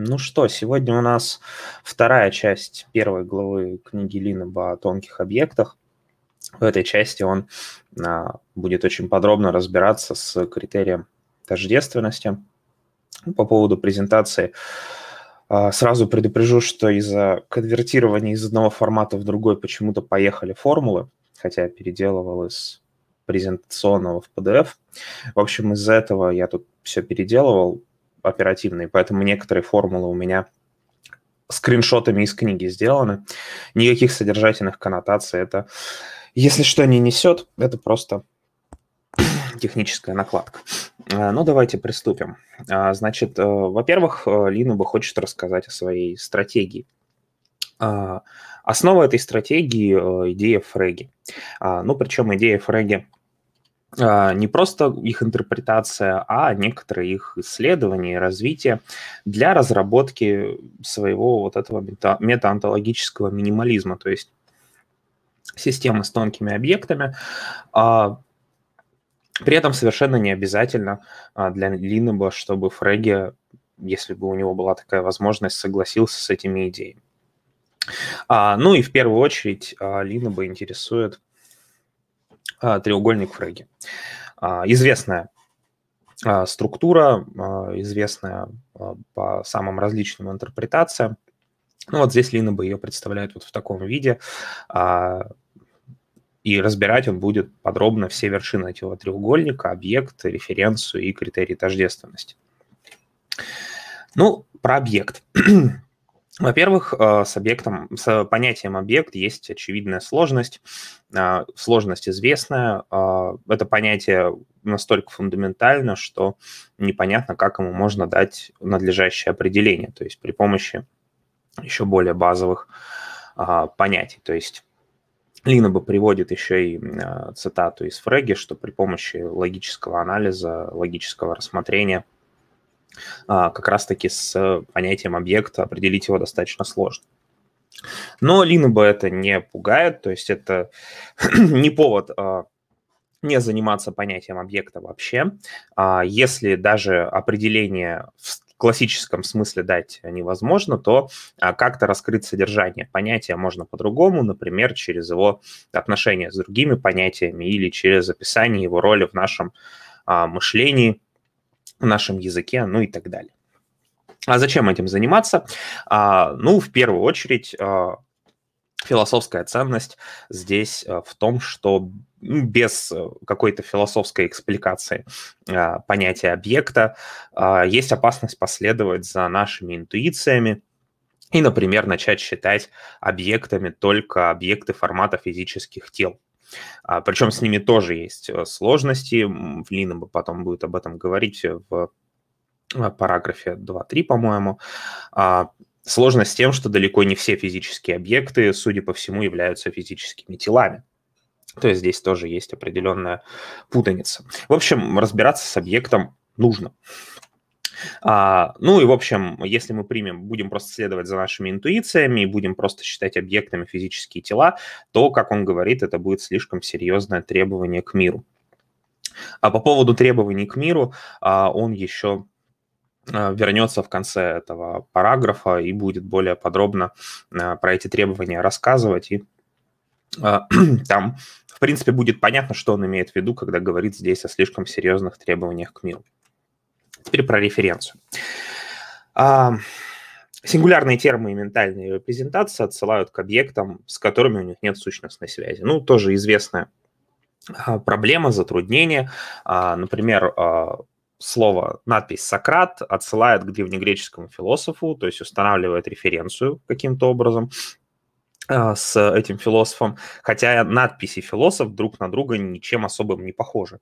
Ну что, сегодня у нас вторая часть первой главы книги Линеба о тонких объектах. В этой части он а, будет очень подробно разбираться с критерием тождественности. Ну, по поводу презентации а, сразу предупрежу, что из-за конвертирования из одного формата в другой почему-то поехали формулы, хотя я переделывал из презентационного в PDF. В общем, из-за этого я тут все переделывал, оперативные, поэтому некоторые формулы у меня скриншотами из книги сделаны. Никаких содержательных коннотаций это, если что, не несет, это просто техническая накладка. А, ну, давайте приступим. А, значит, э, во-первых, э, Лина бы хочет рассказать о своей стратегии. А, основа этой стратегии э, – идея Фреги. Ну, причем идея Фреги а, не просто их интерпретация, а некоторые их исследования и развитие для разработки своего вот этого мета- метаонтологического минимализма, то есть системы с тонкими объектами. А, при этом совершенно не обязательно а, для Линнеба, чтобы Фреге, если бы у него была такая возможность, согласился с этими идеями. Ну и в первую очередь Линнеба интересует а, треугольник Фреги. А, известная а, структура, известная по самым различным интерпретациям. Ну вот здесь Лина бы ее представляет вот в таком виде, и разбирать он будет подробно все вершины этого треугольника, объект, референцию и критерии тождественности. Ну, про объект. Во-первых, э, с объектом, с понятием объект есть очевидная сложность. А, сложность известная. А, это понятие настолько фундаментально, что непонятно, как ему можно дать надлежащее определение, то есть при помощи еще более базовых а, понятий. То есть бы приводит еще и цитату из Фреги, что при помощи логического анализа, логического рассмотрения – а, как раз-таки с э, понятием объекта определить его достаточно сложно. Но Линоба это не пугает, то есть это не повод а, не заниматься понятием объекта вообще. А, если даже определение в классическом смысле дать невозможно, то как-то раскрыть содержание понятия можно по-другому, например, через его отношения с другими понятиями или через описание его роли в нашем мышлении – на нашем языке, ну и так далее. А зачем этим заниматься? А, ну, в первую очередь, а, философская ценность здесь а, в том, что ну, без э, какой-то философской экспликации а, понятия объекта а, есть опасность последовать за нашими интуициями, и, например, начать считать объектами только объекты формата физических тел. А, причем с ними тоже есть э, сложности. Лина потом будет об этом говорить э, в э, параграфе 2.3, по-моему. А, сложность с тем, что далеко не все физические объекты, судя по всему, являются физическими телами. То есть здесь тоже есть определенная путаница. В общем, разбираться с объектом нужно. А, ну и, в общем, если мы примем, будем просто следовать за нашими интуициями и будем просто считать объектами физические тела, то, как он говорит, это будет слишком серьезное требование к миру. А по поводу требований к миру, а, он еще а, вернется в конце этого параграфа и будет более подробно а, про эти требования рассказывать и а, там, в принципе, будет понятно, что он имеет в виду, когда говорит здесь о слишком серьезных требованиях к миру. Теперь про референцию. А, сингулярные термы и ментальные репрезентации отсылают к объектам, с которыми у них нет сущностной связи. Ну, тоже известная а, проблема, затруднение. А, например, слово, надпись «Сократ» отсылает к древнегреческому философу, то есть устанавливает референцию каким-то образом с этим философом, хотя надписи философ друг на друга ничем особым не похожи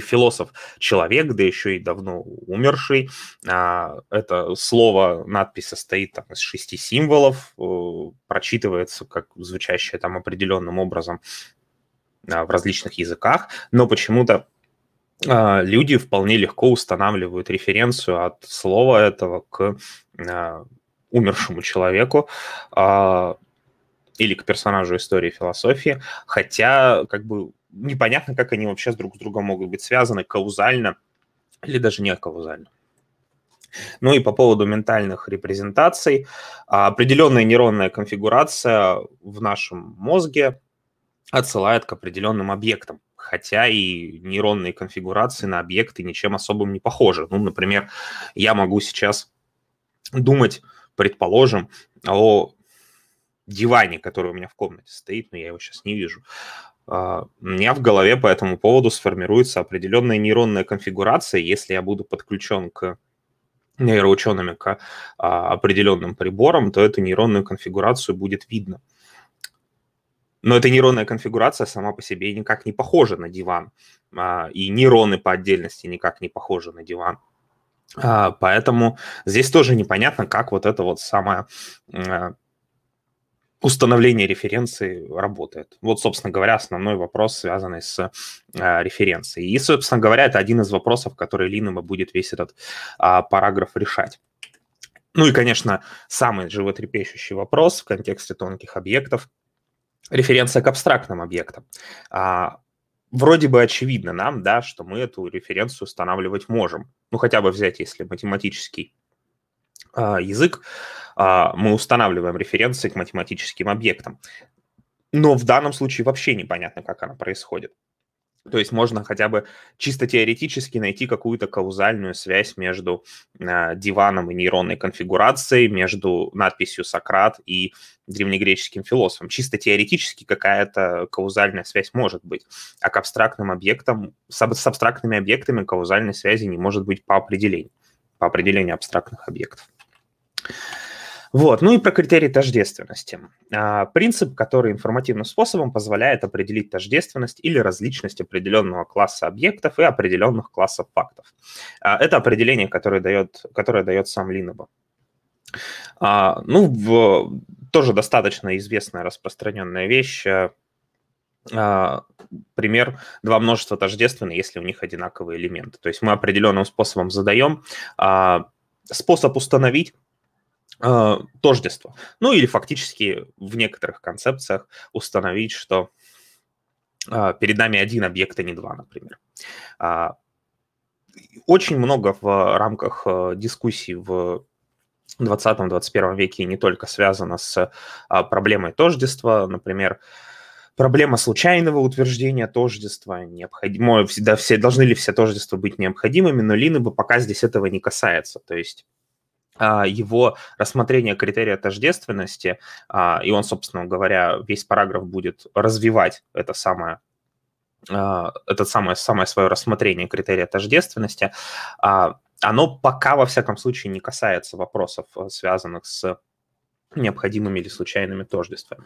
философ, человек, да еще и давно умерший. А, это слово, надпись состоит там, из шести символов, э, прочитывается как звучащее там определенным образом а, в различных языках, но почему-то а, люди вполне легко устанавливают референцию от слова этого к умершему человеку или к персонажу истории философии, хотя как бы непонятно, как они вообще друг с другом могут быть связаны kausально или даже не каузально. Ну и по поводу ментальных репрезентаций. А, определенная нейронная конфигурация в нашем мозге отсылает к определенным объектам, хотя и нейронные конфигурации на объекты ничем особым не похожи. Ну, например, я могу сейчас думать, предположим, о диване, который у меня в комнате стоит, но я его сейчас не вижу. А, у меня в голове по этому поводу сформируется определенная нейронная конфигурация, если я буду подключен к нейроучеными к а, определенным приборам, то эту нейронную конфигурацию будет видно. Но эта нейронная конфигурация сама по себе никак не похожа на диван, а, и нейроны по отдельности никак не похожи на диван. Поэтому здесь тоже непонятно, как вот эта вот самая установление референции работает? Вот, собственно говоря, основной вопрос, связанный с э, референцией. И, собственно говоря, это один из вопросов, который Линема будет весь этот э, параграф решать. Ну и, конечно, самый животрепещущий вопрос в контексте тонких объектов – референция к абстрактным объектам. А, вроде бы очевидно нам, да, что мы эту референцию устанавливать можем. Ну, хотя бы взять, если математический а, язык, а, мы устанавливаем референции к математическим объектам. Но в данном случае вообще непонятно, как она происходит. То есть можно хотя бы чисто теоретически найти какую-то каузальную связь между а, диваном и нейронной конфигурацией, между надписью «Сократ» и древнегреческим философом. Чисто теоретически какая-то каузальная связь может быть, а к абстрактным объектам, с абстрактными объектами каузальной связи не может быть по определению, по определению абстрактных объектов. Вот. Ну и про критерии тождественности. А, принцип, который информативным способом позволяет определить тождественность или различность определенного класса объектов и определенных классов фактов. А, это определение, которое дает, которое дает сам Линобо. А, ну, в, тоже достаточно известная распространенная вещь. Э, пример, два множества тождественны, если у них одинаковые элементы. То есть мы определенным способом задаем способ установить э, тождество. Ну или фактически в некоторых концепциях установить, что э, перед нами один объект, а не два, например. Э, очень много в рамках э, дискуссий в 20-21 веке не только связано с а, проблемой тождества, например, проблема случайного утверждения тождества, необходимо, всегда все, должны ли все тождества быть необходимыми, но Лины бы пока здесь этого не касается, то есть а, его рассмотрение критерия тождественности, а, и он, собственно говоря, весь параграф будет развивать это самое а, это самое, самое свое рассмотрение критерия тождественности, оно пока, во всяком случае, не касается вопросов, э, связанных с необходимыми или случайными тождествами.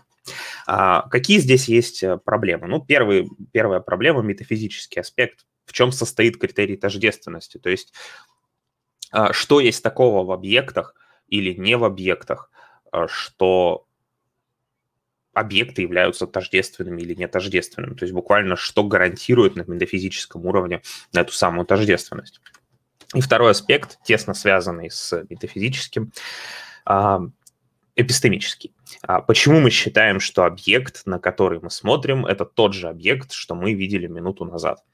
А, какие здесь есть э, проблемы? Ну, первый, первая проблема – метафизический аспект. В чем состоит критерий тождественности? То есть а, что есть такого в объектах или не в объектах, а, что объекты являются тождественными или не тождественными. То есть буквально что гарантирует на метафизическом уровне эту самую тождественность. И второй аспект, тесно связанный с метафизическим, а, эпистемический. Почему мы считаем, что объект, на который мы смотрим, это тот же объект, что мы видели минуту назад?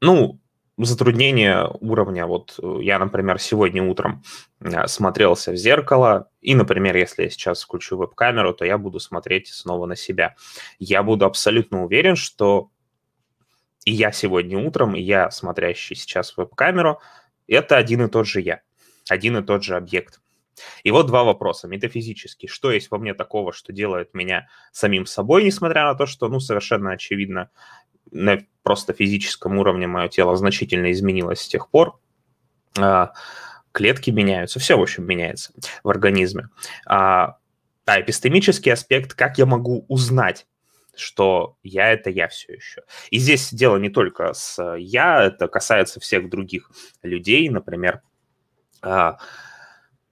Ну, затруднение уровня. Вот э, я, например, сегодня утром э, смотрелся в зеркало, и, например, если я сейчас включу веб-камеру, то я буду смотреть снова на себя. Я буду абсолютно уверен, что и я сегодня утром, и я, смотрящий сейчас веб-камеру, это один и тот же я, один и тот же объект. И вот два вопроса метафизические. Что есть во мне такого, что делает меня самим собой, несмотря на то, что, ну, совершенно очевидно, на просто физическом уровне мое тело значительно изменилось с тех пор. А, клетки меняются, все, в общем, меняется в организме. А, а эпистемический аспект, как я могу узнать, что я это я все еще. И здесь дело не только с э, я, это касается всех других людей, например, а,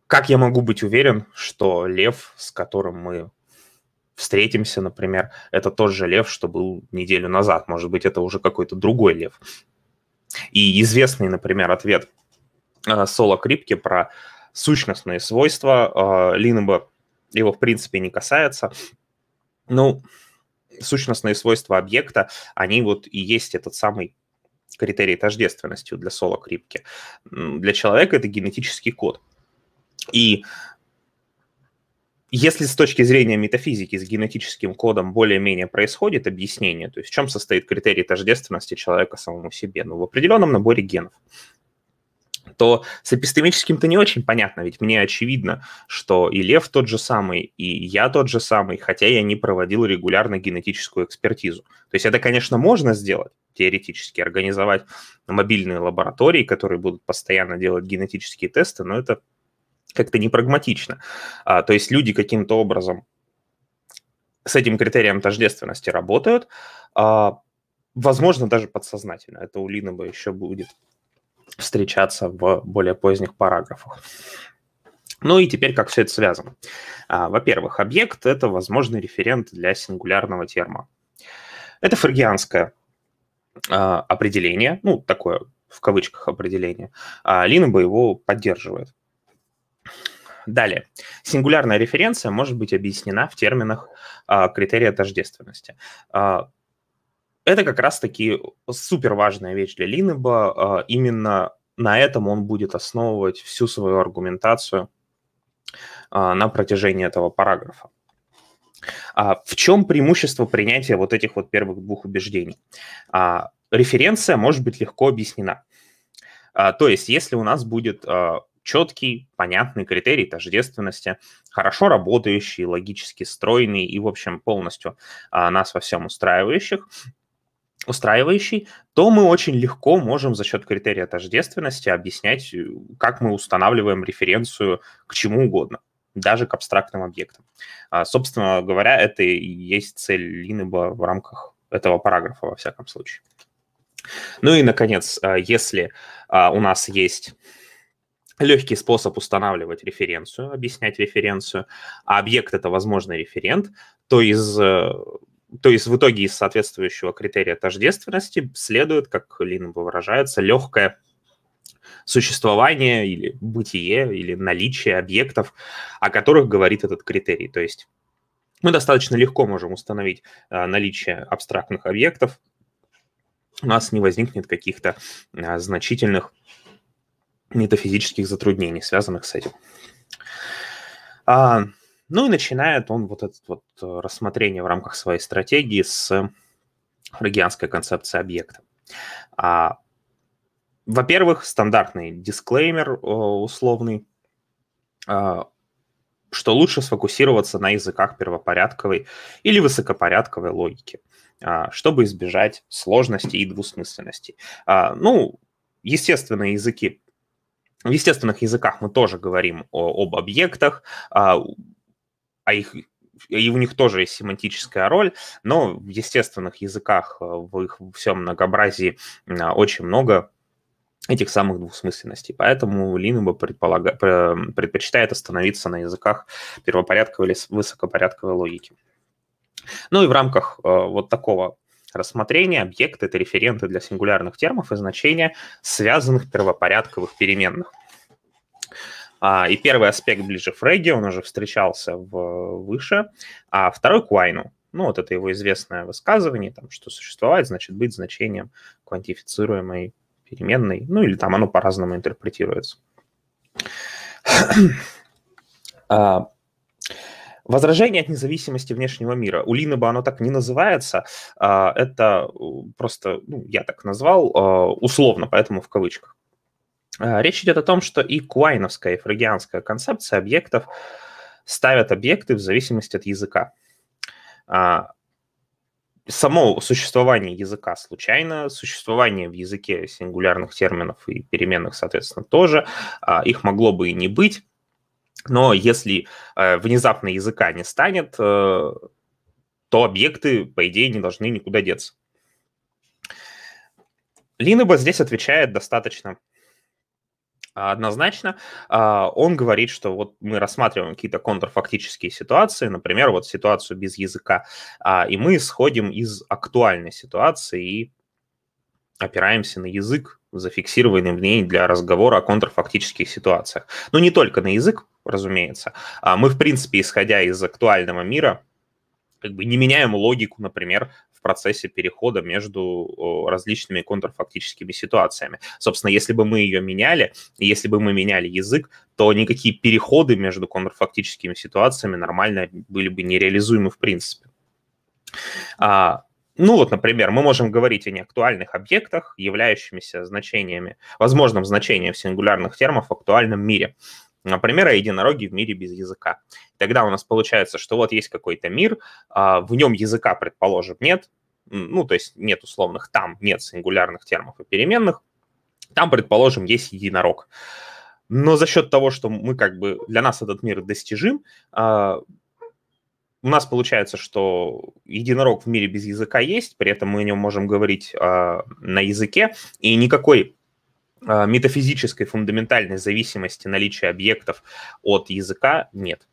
как я могу быть уверен, что лев, с которым мы встретимся, например, это тот же лев, что был неделю назад. Может быть, это уже какой-то другой лев. И известный, например, ответ э, Соло Крипки про сущностные свойства э, Линнеба его, в принципе, не касается. Ну, сущностные свойства объекта, они вот и есть этот самый критерий тождественности для Соло Крипки. Для человека это генетический код. И если с точки зрения метафизики с генетическим кодом более-менее происходит объяснение, то есть в чем состоит критерий тождественности человека самому себе? Ну, в определенном наборе генов то с эпистемическим-то не очень понятно, ведь мне очевидно, что и Лев тот же самый, и я тот же самый, хотя я не проводил регулярно генетическую экспертизу. То есть это, конечно, можно сделать, теоретически, организовать мобильные лаборатории, которые будут постоянно делать генетические тесты, но это как-то непрагматично. А, то есть люди каким-то образом с этим критерием тождественности работают, а, возможно, даже подсознательно. Это у бы еще будет встречаться в более поздних параграфах. Ну и теперь как все это связано. А, во-первых, объект — это возможный референт для сингулярного терма. Это фрагианское а, определение, ну, такое в кавычках определение. А бы его поддерживает. Далее. Сингулярная референция может быть объяснена в терминах а, критерия тождественности. А, это как раз-таки супер важная вещь для Линеба. А, именно на этом он будет основывать всю свою аргументацию а, на протяжении этого параграфа. А, в чем преимущество принятия вот этих вот первых двух убеждений? А, референция может быть легко объяснена. А, то есть, если у нас будет а, четкий, понятный критерий тождественности, хорошо работающий, логически стройный и, в общем, полностью а, нас во всем устраивающих, устраивающий, то мы очень легко можем за счет критерия тождественности объяснять, э, как мы устанавливаем референцию к чему угодно даже к абстрактным объектам. А, собственно говоря, это и есть цель Линеба в рамках этого параграфа, во всяком случае. Ну и, наконец, а, если а, у нас есть легкий способ устанавливать референцию, объяснять референцию, а объект это возможный референт, то из э, то есть в итоге из соответствующего критерия тождественности следует, как Лин выражается, легкое существование или бытие, или наличие объектов, о которых говорит этот критерий. То есть мы достаточно легко можем установить э, наличие абстрактных объектов, у нас не возникнет каких-то э, значительных метафизических затруднений, связанных с этим. А, ну и начинает он вот это вот э, рассмотрение в рамках своей стратегии с рогианской концепции объекта. А, во-первых, стандартный дисклеймер э, условный, а, что лучше сфокусироваться на языках первопорядковой или высокопорядковой логики, а, чтобы избежать сложности и двусмысленности. А, ну, естественно, языки в естественных языках мы тоже говорим о, об объектах, а, о а их и у них тоже есть семантическая роль, но в естественных языках, а, в их всем многообразии а, очень много этих самых двусмысленностей. Поэтому Линуба предполага... предпочитает остановиться на языках первопорядковой или высокопорядковой логики. Ну и в рамках вот такого Рассмотрение объекта – это референты для сингулярных термов и значения связанных первопорядковых переменных. А, и первый аспект ближе к он уже встречался в, выше, а второй к Ну, вот это его известное высказывание, там, что существовать значит быть значением квантифицируемой переменной, ну или там оно по-разному интерпретируется. А, Возражение от независимости внешнего мира. У бы оно так не называется. А, это просто, ну, я так назвал, а, условно, поэтому в кавычках. А, речь идет о том, что и куайновская, и фрагианская концепция объектов ставят объекты в зависимости от языка. Само существование языка случайно, существование в языке сингулярных терминов и переменных, соответственно, тоже. Их могло бы и не быть но если э, внезапно языка не станет, э, то объекты, по идее, не должны никуда деться. Линеба здесь отвечает достаточно однозначно. А, он говорит, что вот мы рассматриваем какие-то контрфактические ситуации, например, вот ситуацию без языка, а, и мы исходим из актуальной ситуации и опираемся на язык, зафиксированный в ней для разговора о контрфактических ситуациях. Но ну, не только на язык, разумеется. А мы, в принципе, исходя из актуального мира, как бы не меняем логику, например, в процессе перехода между различными контрфактическими ситуациями. Собственно, если бы мы ее меняли, если бы мы меняли язык, то никакие переходы между контрфактическими ситуациями нормально были бы нереализуемы в принципе. А ну вот, например, мы можем говорить о неактуальных объектах, являющимися значениями, возможным значением сингулярных термов в актуальном мире. Например, о единороге в мире без языка. Тогда у нас получается, что вот есть какой-то мир, а, в нем языка, предположим, нет, ну, то есть нет условных там, нет сингулярных термов и переменных, там, предположим, есть единорог. Но за счет того, что мы как бы для нас этот мир достижим, а, у нас получается, что единорог в мире без языка есть, при этом мы о нем можем говорить э, на языке, и никакой э, метафизической фундаментальной зависимости наличия объектов от языка нет.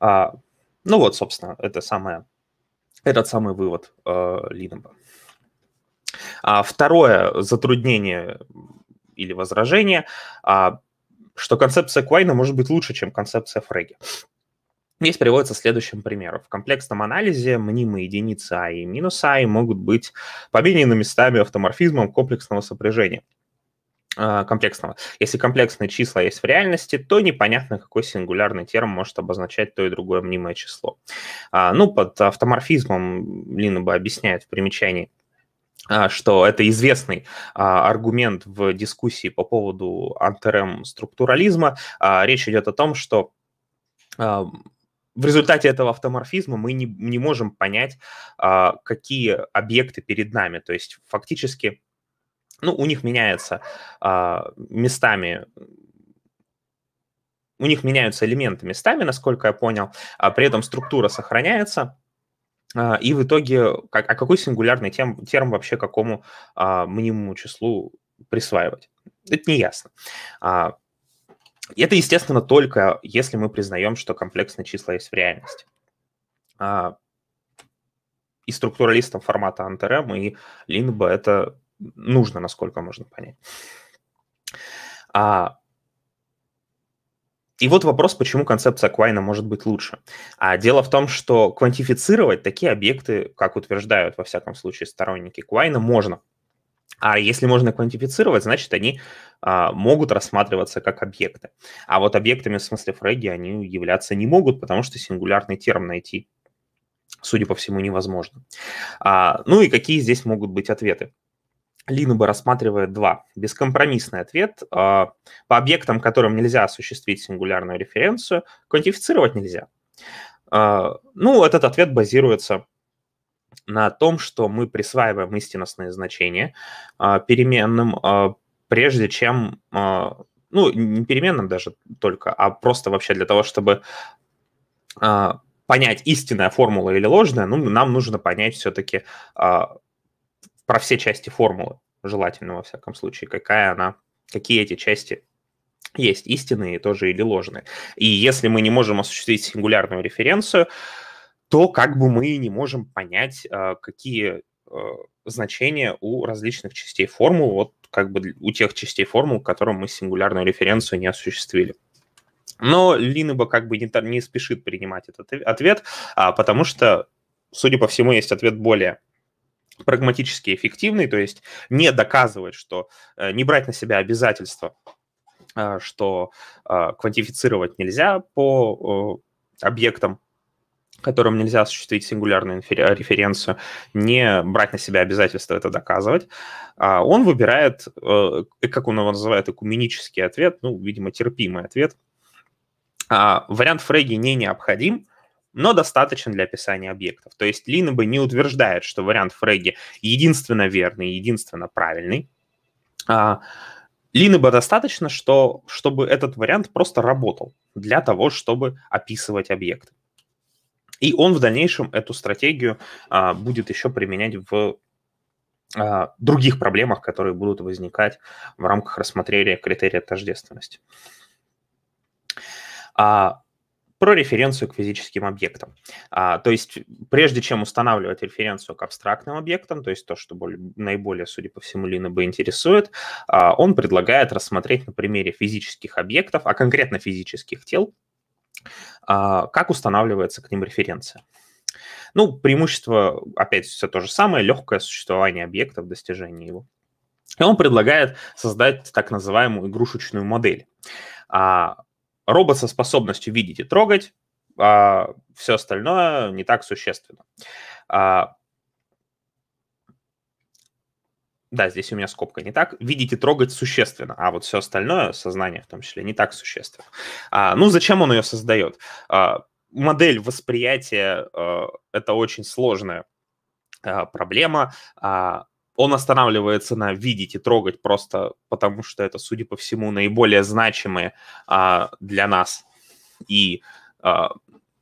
А, ну вот, собственно, это самое, этот самый вывод э, а, Линнеба. А второе затруднение или возражение, а, что концепция Квайна может быть лучше, чем концепция Фреги. Здесь приводится следующим примером. В комплексном анализе мнимые единицы А и минус А могут быть поменены местами автоморфизмом комплексного сопряжения а, комплексного. Если комплексные числа есть в реальности, то непонятно, какой сингулярный терм может обозначать то и другое мнимое число. А, ну, под автоморфизмом Лина бы объясняет в примечании, а, что это известный а, аргумент в дискуссии по поводу антерем структурализма. А, речь идет о том, что в результате этого автоморфизма мы не, не можем понять, а, какие объекты перед нами. То есть фактически ну, у них меняются а, местами у них меняются элементы местами, насколько я понял, а при этом структура сохраняется. А, и в итоге, как, а какой сингулярный тем, терм вообще какому а, мнимому числу присваивать? Это не ясно. А, это, естественно, только если мы признаем, что комплексные числа есть в реальности. А, и структуралистам формата Антерем и Линба это нужно, насколько можно понять. А, и вот вопрос, почему концепция Квайна может быть лучше. А дело в том, что квантифицировать такие объекты, как утверждают во всяком случае сторонники Квайна, можно – а если можно квантифицировать, значит, они а, могут рассматриваться как объекты. А вот объектами в смысле фреги они являться не могут, потому что сингулярный терм найти, судя по всему, невозможно. А, ну и какие здесь могут быть ответы? бы рассматривает два. Бескомпромиссный ответ. А, по объектам, которым нельзя осуществить сингулярную референцию, квантифицировать нельзя. Ну, этот ответ базируется на том, что мы присваиваем истинностные значения а, переменным, а, прежде чем, а, ну, не переменным даже только, а просто вообще для того, чтобы понять, истинная формула или ложная, ну, нам нужно понять все-таки про все части формулы, желательно во всяком случае, какая она, какие эти части есть истинные тоже или ложные. И если мы не можем осуществить сингулярную референцию, то как бы мы не можем понять, а, какие а, значения у различных частей формул, вот как бы у тех частей формул, которым мы сингулярную референцию не осуществили. Но Линеба как бы не, не спешит принимать этот ответ, а потому что, судя по всему, есть ответ более прагматически эффективный, то есть не доказывать, что э, не брать на себя обязательства, а, что квантифицировать нельзя по объектам, которым нельзя осуществить сингулярную э, референцию, не брать на себя обязательство это доказывать, а он выбирает, э, как он его называет, экуменический ответ, ну, видимо, терпимый ответ. А, вариант Фрейги не необходим, но достаточен для описания объектов. То есть бы не утверждает, что вариант Фрейги единственно верный, единственно правильный. А, бы достаточно, что, чтобы этот вариант просто работал для того, чтобы описывать объекты. И он в дальнейшем эту стратегию а, будет еще применять в а, других проблемах, которые будут возникать в рамках рассмотрения критерия тождественности. А, про референцию к физическим объектам. А, то есть прежде чем устанавливать референцию к абстрактным объектам, то есть то, что более, наиболее, судя по всему, Лина бы интересует, а, он предлагает рассмотреть на примере физических объектов, а конкретно физических тел, а, как устанавливается к ним референция? Ну, преимущество, опять все то же самое, легкое существование объекта в достижении его. И он предлагает создать так называемую игрушечную модель. А, робот со способностью видеть и трогать, а все остальное не так существенно. А, да, здесь у меня скобка не так, Видите, трогать существенно, а вот все остальное, сознание в том числе, не так существенно. А, ну, зачем он ее создает? А, модель восприятия а, это очень сложная а, проблема. А, он останавливается на видеть и трогать просто потому, что это, судя по всему, наиболее значимые а, для нас и а,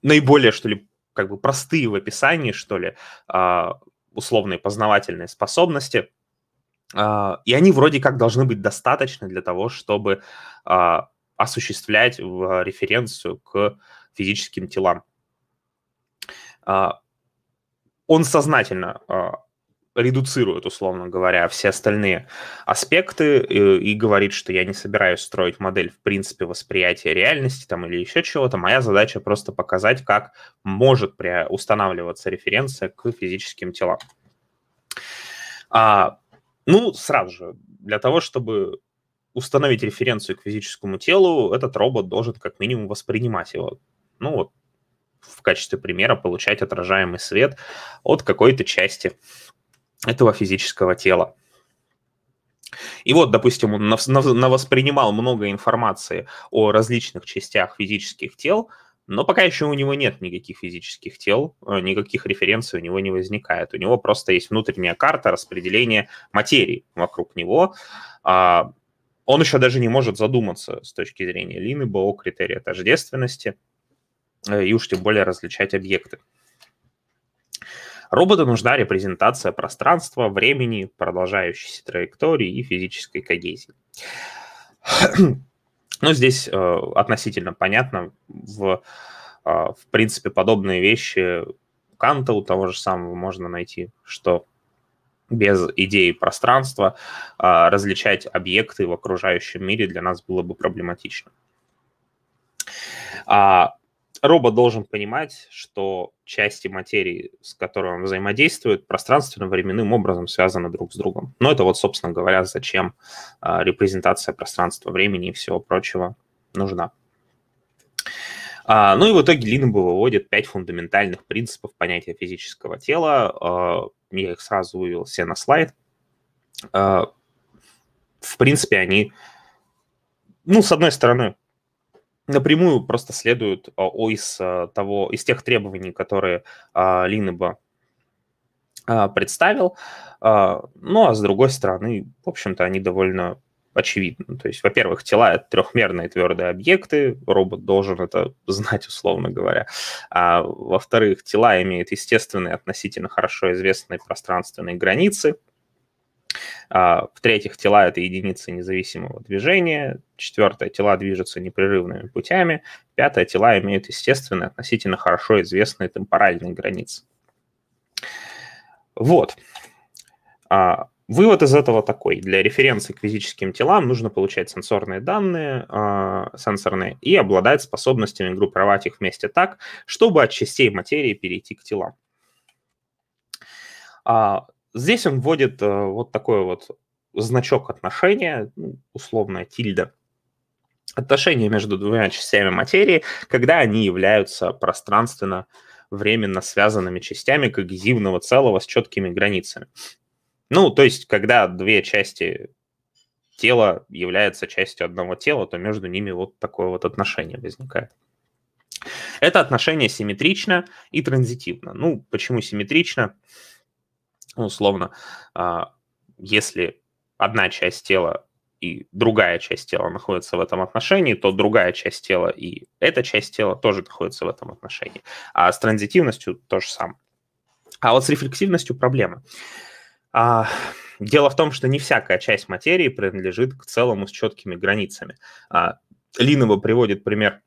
наиболее, что ли, как бы простые в описании, что ли, а, условные познавательные способности – а, и они вроде как должны быть достаточны для того, чтобы а, осуществлять а, референцию к физическим телам. Он сознательно редуцирует, условно говоря, все остальные аспекты э, и, говорит, что я не собираюсь строить модель, в принципе, восприятия реальности там или еще чего-то. Моя задача просто показать, как может устанавливаться референция к физическим телам. Ну, сразу же, для того, чтобы установить референцию к физическому телу, этот робот должен как минимум воспринимать его. Ну вот, в качестве примера получать отражаемый свет от какой-то части этого физического тела. И вот, допустим, он навоспринимал много информации о различных частях физических тел, но пока еще у него нет никаких физических тел, э, никаких референций у него не возникает. У него просто есть внутренняя карта распределения материи вокруг него. А, он еще даже не может задуматься с точки зрения Лины БО критерия тождественности э, и уж тем более различать объекты. Роботу нужна репрезентация пространства, времени, продолжающейся траектории и физической когезии. Но здесь э, относительно понятно. В, э, в принципе, подобные вещи у Канта, у того же самого можно найти, что без идеи пространства э, различать объекты в окружающем мире для нас было бы проблематично. А робот должен понимать, что части материи, с которой он взаимодействует, пространственно-временным образом связаны друг с другом. Но это вот, собственно говоря, зачем а, репрезентация пространства, времени и всего прочего нужна. А, ну и в итоге Линбо выводит пять фундаментальных принципов понятия физического тела. А, я их сразу вывел все на слайд. В принципе, они, ну, с одной стороны, напрямую просто следуют а, из а, того, из тех требований, которые а, Линеба а, представил. ну, а с другой стороны, в общем-то, они довольно очевидны. То есть, во-первых, тела — это трехмерные твердые объекты, робот должен это знать, условно говоря. А, во-вторых, тела имеют естественные, относительно хорошо известные пространственные границы — а, в-третьих, тела — это единицы независимого движения. Четвертое, тела движутся непрерывными путями. Пятое, тела имеют естественные, относительно хорошо известные темпоральные границы. Вот. А, вывод из этого такой. Для референции к физическим телам нужно получать сенсорные данные, э, сенсорные, и обладать способностями группировать их вместе так, чтобы от частей материи перейти к телам. А, Здесь он вводит э, вот такой вот значок отношения, ну, условная тильда, отношения между двумя частями материи, когда они являются пространственно временно связанными частями когезивного целого с четкими границами. Ну, то есть, когда две части тела являются частью одного тела, то между ними вот такое вот отношение возникает. Это отношение симметрично и транзитивно. Ну, почему Симметрично ну условно, а, если одна часть тела и другая часть тела находится в этом отношении, то другая часть тела и эта часть тела тоже находится в этом отношении. А с транзитивностью то же самое. А вот с рефлексивностью проблема. А, дело в том, что не всякая часть материи принадлежит к целому с четкими границами. А, Линова приводит пример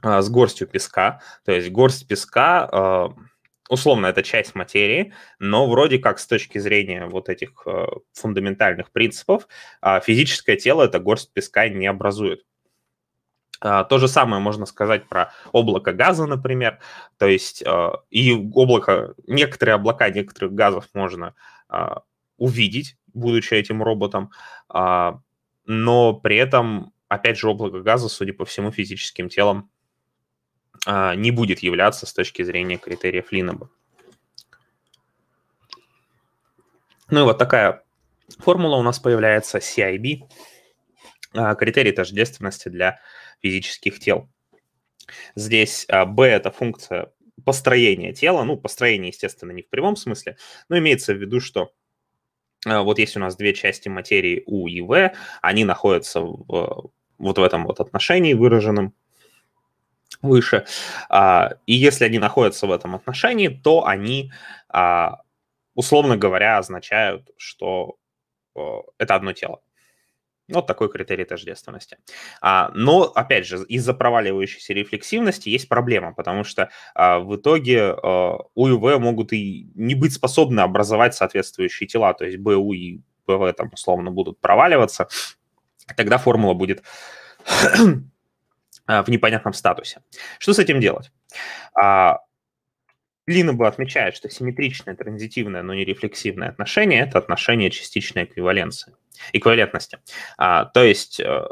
а, с горстью песка. То есть горсть песка а, условно, это часть материи, но вроде как с точки зрения вот этих э, фундаментальных принципов а, физическое тело это горсть песка не образует. А, то же самое можно сказать про облако газа, например. То есть а, и облако, некоторые облака некоторых газов можно увидеть, будучи этим роботом, но при этом, опять же, облако газа, судя по всему, физическим телом а, не будет являться с точки зрения критериев Линоба. Ну и вот такая формула у нас появляется CIB, а, критерий тождественности для физических тел. Здесь а, B – это функция построения тела, ну, построение, естественно, не в прямом смысле, но имеется в виду, что вот есть у нас две части материи U и V, они находятся в, вот в этом вот отношении выраженном, выше. А, и если они находятся в этом отношении, то они, а, условно говоря, означают, что э, это одно тело. Вот такой критерий тождественности. А, но, опять же, из-за проваливающейся рефлексивности есть проблема, потому что в итоге а, э, УИВ могут и не быть способны образовать соответствующие тела, то есть БУ и БВ там условно будут проваливаться, тогда формула будет Э, в непонятном статусе. Что с этим делать? А, Линнеба отмечает, что симметричное, транзитивное, но не рефлексивное отношение – это отношение частичной эквиваленции, эквивалентности. А, то есть э,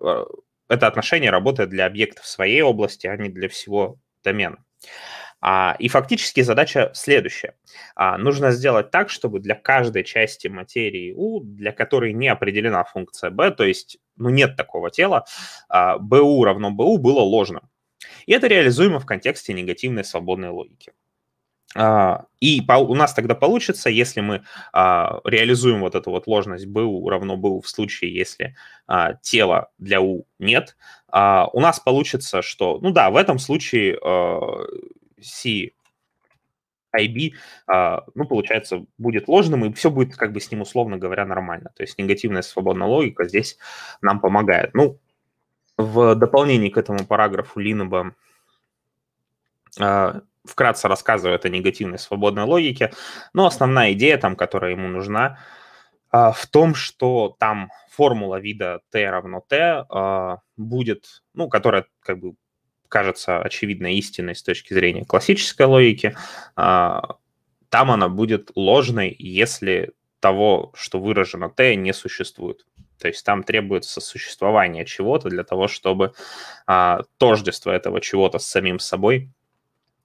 э, это отношение работает для объектов своей области, а не для всего домена. А, и фактически задача следующая. А, нужно сделать так, чтобы для каждой части материи U, для которой не определена функция B, то есть ну, нет такого тела, BU а, равно BU было ложным. И это реализуемо в контексте негативной свободной логики. И у нас тогда получится, если мы реализуем вот эту вот ложность БУ равно БУ в случае, если тела для u нет, у нас получится, что, ну да, в этом случае CIB, а, ну, получается, будет ложным, и все будет, как бы, с ним, условно говоря, нормально. То есть негативная свободная логика здесь нам помогает. Ну, в дополнение к этому параграфу Линоба а, вкратце рассказывает о негативной свободной логике, но основная идея там, которая ему нужна, а, в том, что там формула вида t равно t будет, ну, которая как бы кажется очевидной истиной с точки зрения классической логики, а, там она будет ложной, если того, что выражено Т, не существует. То есть там требуется существование чего-то для того, чтобы а, тождество этого чего-то с самим собой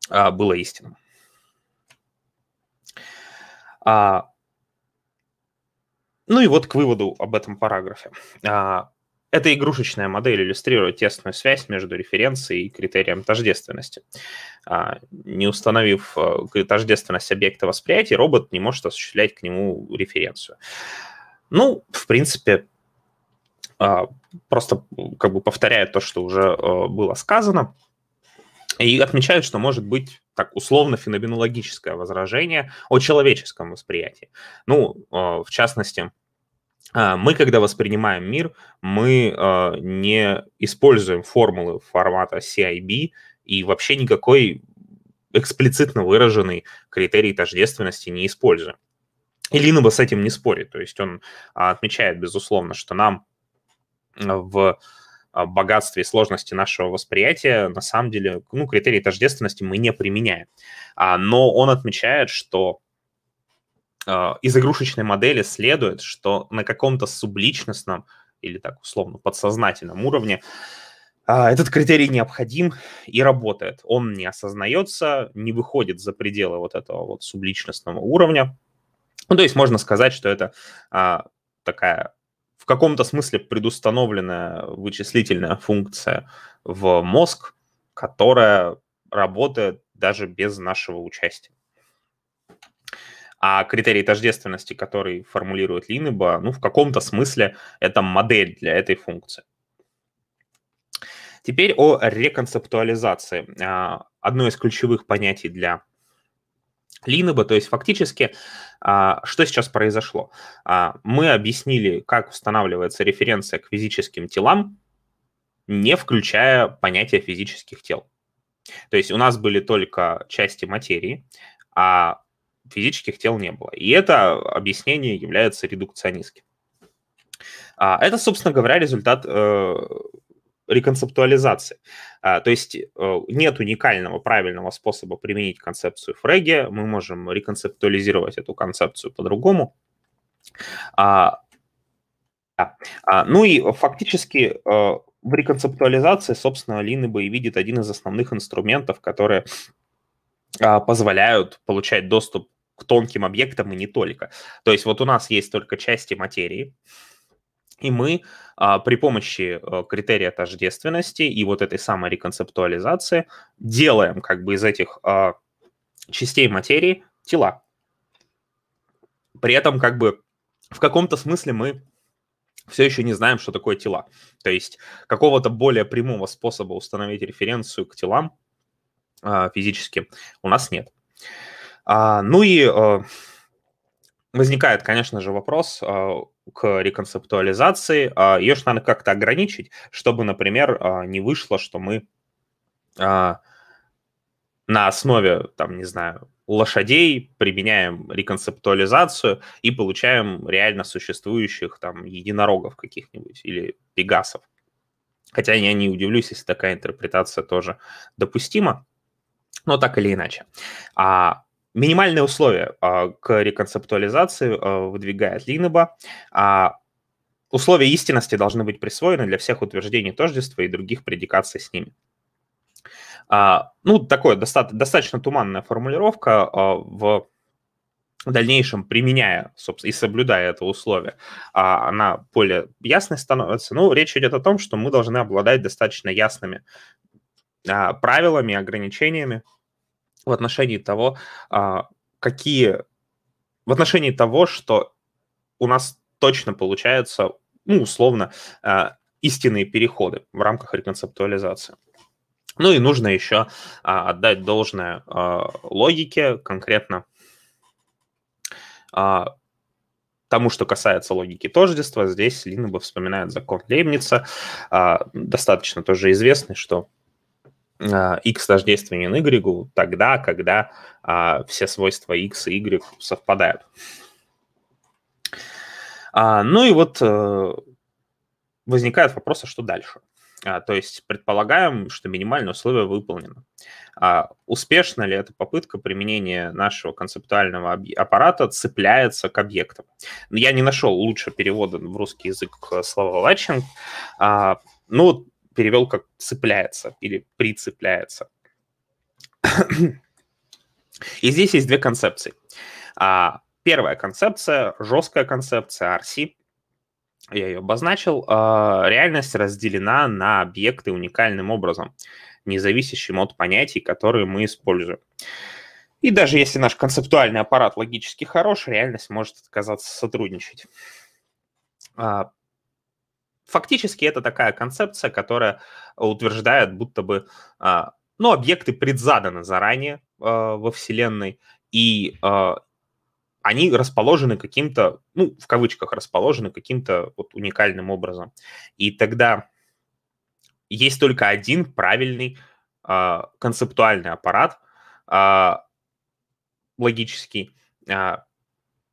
а, было истинным. ну и вот к выводу об этом параграфе эта игрушечная модель иллюстрирует тесную связь между референцией и критерием тождественности. А, не установив э, тождественность объекта восприятия, робот не может осуществлять к нему референцию. Ну, в принципе, а, просто как бы повторяет то, что уже э, было сказано, и отмечают, что может быть так условно феноменологическое возражение о человеческом восприятии. Ну, э, в частности, а, мы, когда воспринимаем мир, мы а, не используем формулы формата CIB и вообще никакой эксплицитно выраженный критерий тождественности не используем. И Линова с этим не спорит. То есть он а, отмечает, безусловно, что нам в богатстве и сложности нашего восприятия на самом деле ну, критерий тождественности мы не применяем. Но он отмечает, что а, из игрушечной модели следует, что на каком-то субличностном или так условно подсознательном уровне а, этот критерий необходим и работает. Он не осознается, не выходит за пределы вот этого вот субличностного уровня. Ну, то есть можно сказать, что это а, такая в каком-то смысле предустановленная вычислительная функция в мозг, которая работает даже без нашего участия. А критерий тождественности, который формулирует Линеба, ну, в каком-то смысле это модель для этой функции. Теперь о реконцептуализации. А, одно из ключевых понятий для Линеба, то есть фактически, а, что сейчас произошло? А, мы объяснили, как устанавливается референция к физическим телам, не включая понятие физических тел. То есть у нас были только части материи, а физических тел не было. И это объяснение является редукционистским. А, это, собственно говоря, результат э, реконцептуализации. А, то есть э, нет уникального правильного способа применить концепцию Фреге, мы можем реконцептуализировать эту концепцию по-другому. А, да. а, ну и фактически э, в реконцептуализации, собственно, бы и видит один из основных инструментов, которые а, позволяют получать доступ к тонким объектам и не только. То есть вот у нас есть только части материи, и мы а, при помощи а, критерия тождественности и вот этой самой реконцептуализации делаем как бы из этих а, частей материи тела. При этом как бы в каком-то смысле мы все еще не знаем, что такое тела. То есть какого-то более прямого способа установить референцию к телам а, физически у нас нет. А, ну и э, возникает, конечно же, вопрос э, к реконцептуализации. А, Ее же надо как-то ограничить, чтобы, например, э, не вышло, что мы а, на основе, там, не знаю, лошадей применяем реконцептуализацию и получаем реально существующих там единорогов каких-нибудь или пегасов. Хотя я не удивлюсь, если такая интерпретация тоже допустима, но так или иначе. А минимальные условия а, к реконцептуализации а, выдвигает Линеба. А, условия истинности должны быть присвоены для всех утверждений тождества и других предикаций с ними. ну, такое достаточно туманная формулировка в в дальнейшем, применяя, собственно, и соблюдая это условие, она более ясной становится. Ну, речь идет о том, что мы должны обладать достаточно ясными правилами, ограничениями, в отношении того, а, какие... В отношении того, что у нас точно получаются, ну, условно, а, истинные переходы в рамках реконцептуализации. Ну и нужно еще а, отдать должное логике, конкретно тому, что касается логики тождества. Здесь Линнеба вспоминает закон Лейбница, достаточно тоже известный, что x а, тождественен y тогда, когда а, все свойства x и y совпадают. А, ну и вот а, э, возникает вопрос, а что дальше? А, то есть предполагаем, что минимальное условие выполнено. А, успешна ли эта попытка применения нашего концептуального аппарата цепляется к объектам? Я не нашел лучше перевода в русский язык слова Латчинг. А, ну, перевел как цепляется или прицепляется. И здесь есть две концепции. А, первая концепция, жесткая концепция RC, я ее обозначил, а, реальность разделена на объекты уникальным образом, независящим от понятий, которые мы используем. И даже если наш концептуальный аппарат логически хорош, реальность может отказаться сотрудничать. А, Фактически это такая концепция, которая утверждает, будто бы а, ну, объекты предзаданы заранее а, во Вселенной, и а, они расположены каким-то, ну, в кавычках расположены каким-то вот уникальным образом. И тогда есть только один правильный концептуальный аппарат, логический,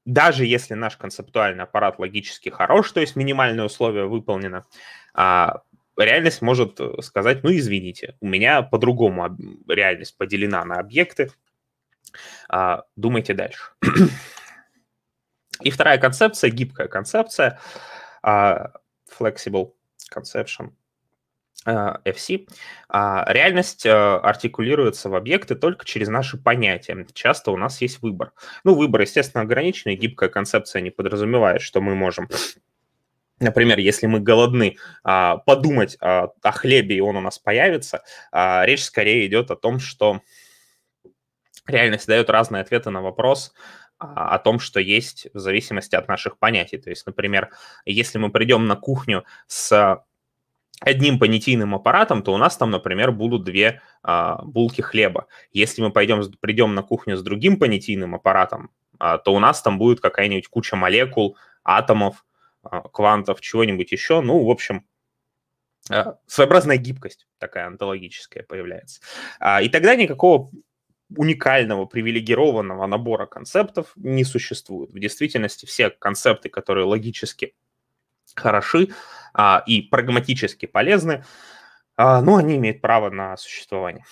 даже если наш концептуальный аппарат логически хорош, то есть минимальные условия выполнено, а, реальность может э, сказать, ну, извините, у меня по-другому реальность поделена на объекты, а, думайте дальше. И вторая концепция, гибкая концепция, а, flexible conception, а, FC, а реальность а, артикулируется в объекты только через наши понятия. Часто у нас есть выбор. Ну, выбор, естественно, ограниченный. Гибкая концепция не подразумевает, что мы можем Например, если мы голодны, подумать о хлебе, и он у нас появится, речь скорее идет о том, что реальность дает разные ответы на вопрос, о том, что есть в зависимости от наших понятий. То есть, например, если мы придем на кухню с одним понятийным аппаратом, то у нас там, например, будут две а, булки хлеба. Если мы пойдем, придем на кухню с другим понятийным аппаратом, а, то у нас там будет какая-нибудь куча молекул, атомов, а, квантов, чего-нибудь еще. Ну, в общем, а, своеобразная гибкость такая онтологическая появляется. А, и тогда никакого уникального, привилегированного набора концептов не существует. В действительности все концепты, которые логически хороши а, и прагматически полезны, а, но они имеют право на существование.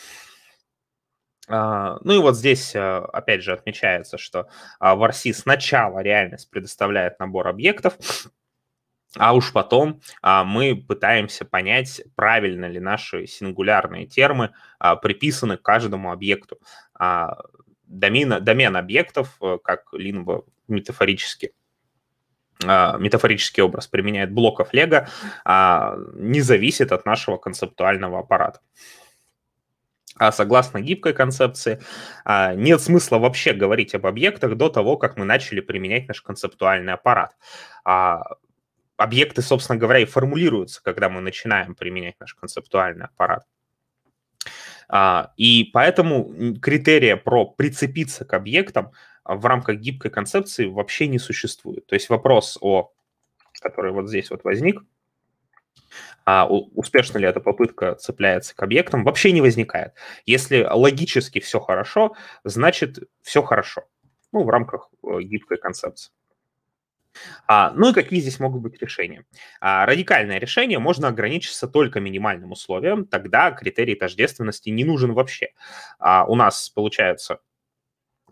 А, ну и вот здесь, а, опять же, отмечается, что а, в RC сначала реальность предоставляет набор объектов, а уж потом мы пытаемся понять, правильно ли наши сингулярные термы приписаны к каждому объекту. Домен, домен объектов, э, как Линва метафорически – а, метафорический образ применяет блоков Лего, а, не зависит от нашего концептуального аппарата. А согласно гибкой концепции, а, нет смысла вообще говорить об объектах до того, как мы начали применять наш концептуальный аппарат. Объекты, собственно говоря, и формулируются, когда мы начинаем применять наш концептуальный аппарат. И поэтому критерия про прицепиться к объектам – а в рамках гибкой концепции вообще не существует. То есть вопрос, о, который вот здесь вот возник, а успешно ли эта попытка цепляется к объектам, вообще не возникает. Если логически все хорошо, значит все хорошо. Ну, в рамках э, гибкой концепции. А, ну и какие здесь могут быть решения? А, радикальное решение можно ограничиться только минимальным условием, тогда критерий тождественности не нужен вообще. А, у нас получается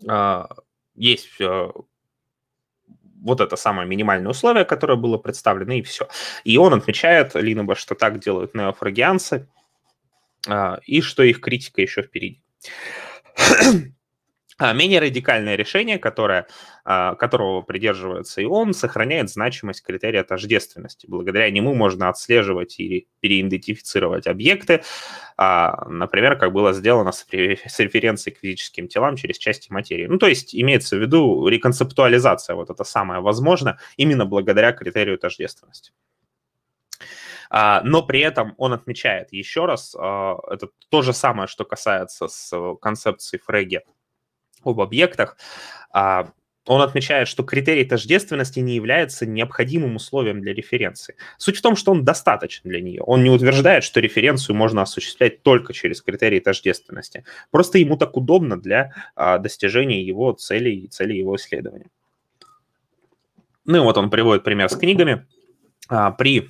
а, есть вот это самое минимальное условие, которое было представлено, и все. И он отмечает, Линоба, что так делают неофрагианцы, а, и что их критика еще впереди. А, менее радикальное решение, которое, а, которого придерживается и он, сохраняет значимость критерия тождественности. Благодаря нему можно отслеживать и переидентифицировать объекты, а, например, как было сделано с референцией к физическим телам через части материи. Ну, то есть имеется в виду реконцептуализация, вот это самое возможно, именно благодаря критерию тождественности. Но при этом он отмечает еще раз, это то же самое, что касается с э, концепции Фреге об объектах, а, он отмечает, что критерий тождественности не является необходимым условием для референции. Суть в том, что он достаточен для нее. Он не утверждает, что референцию можно осуществлять только через критерий тождественности. Просто ему так удобно для а, достижения его целей и целей его исследования. Ну и вот он приводит пример с книгами. А, при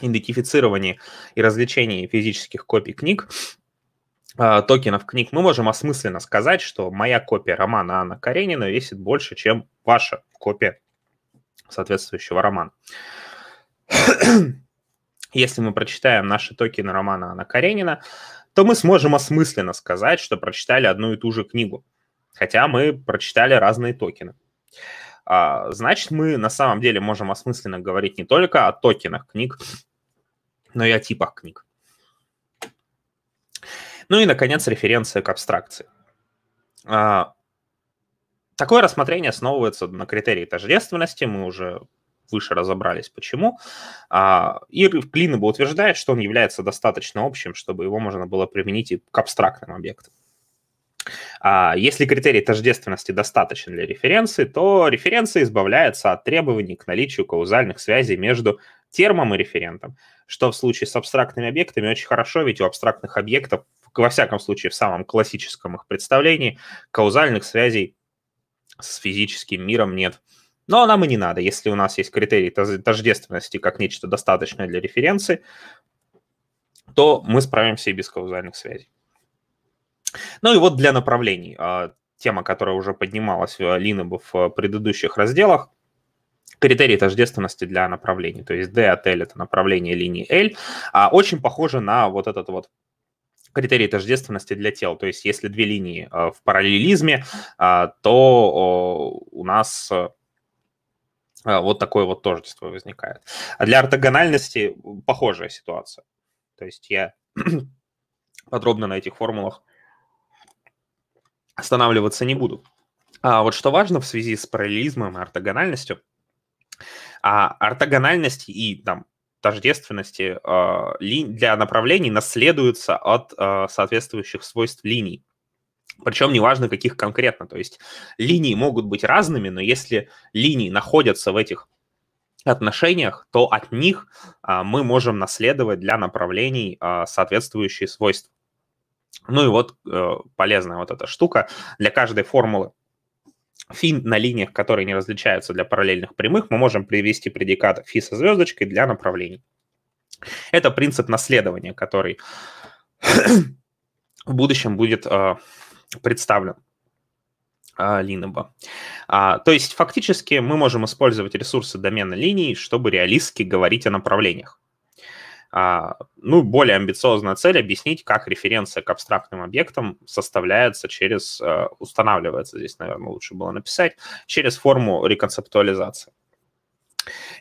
идентифицировании и развлечении физических копий книг а, токенов книг, мы можем осмысленно сказать, что моя копия романа Анна Каренина весит больше, чем ваша копия соответствующего романа. Если мы прочитаем наши токены романа Анна Каренина, то мы сможем осмысленно сказать, что прочитали одну и ту же книгу, хотя мы прочитали разные токены. А, значит, мы на самом деле можем осмысленно говорить не только о токенах книг, но и о типах книг. Ну и, наконец, референция к абстракции. А, такое рассмотрение основывается на критерии тождественности, мы уже выше разобрались, почему. А, и Клинеба утверждает, что он является достаточно общим, чтобы его можно было применить и к абстрактным объектам. А, если критерий тождественности достаточен для референции, то референция избавляется от требований к наличию каузальных связей между термом и референтом, что в случае с абстрактными объектами очень хорошо, ведь у абстрактных объектов, во всяком случае, в самом классическом их представлении, каузальных связей с физическим миром нет. Но нам и не надо, если у нас есть критерий тождественности как нечто достаточное для референции, то мы справимся и без каузальных связей. Ну и вот для направлений. А, тема, которая уже поднималась э, Лина в э, предыдущих разделах – критерии тождественности для направлений. То есть D от L – это направление линии L. А очень похоже на вот этот вот критерий тождественности для тел. То есть если две линии э, в параллелизме, а, то у нас э, э, вот такое вот тождество возникает. А для ортогональности похожая ситуация. То есть я подробно на этих формулах останавливаться не буду. А вот что важно в связи с параллелизмом и ортогональностью – а ортогональность и там тождественности а, для направлений наследуются от а, соответствующих свойств линий. Причем неважно, каких конкретно. То есть линии могут быть разными, но если линии находятся в этих отношениях, то от них а, мы можем наследовать для направлений соответствующие свойства. Ну и вот э, полезная вот эта штука для каждой формулы Фин на линиях, которые не различаются для параллельных прямых, мы можем привести предикат фи со звездочкой для направлений. Это принцип наследования, который в будущем будет э, представлен э, а, Линеба. А, то есть фактически мы можем использовать ресурсы домена линий, чтобы реалистски говорить о направлениях. А, ну, более амбициозная цель объяснить, как референция к абстрактным объектам составляется через, э, устанавливается здесь, наверное, лучше было написать, через форму реконцептуализации.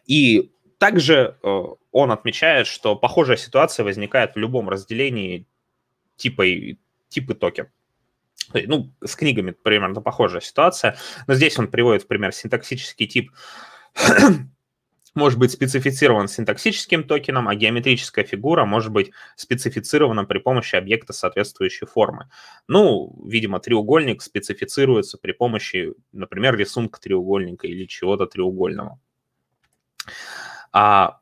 И также э, он отмечает, что похожая ситуация возникает в любом разделении типа типы токен. Ну, с книгами примерно похожая ситуация, но здесь он приводит в пример синтаксический тип может быть специфицирован синтаксическим токеном, а геометрическая фигура может быть специфицирована при помощи объекта соответствующей формы. Ну, видимо, треугольник специфицируется при помощи, например, рисунка треугольника или чего-то треугольного. А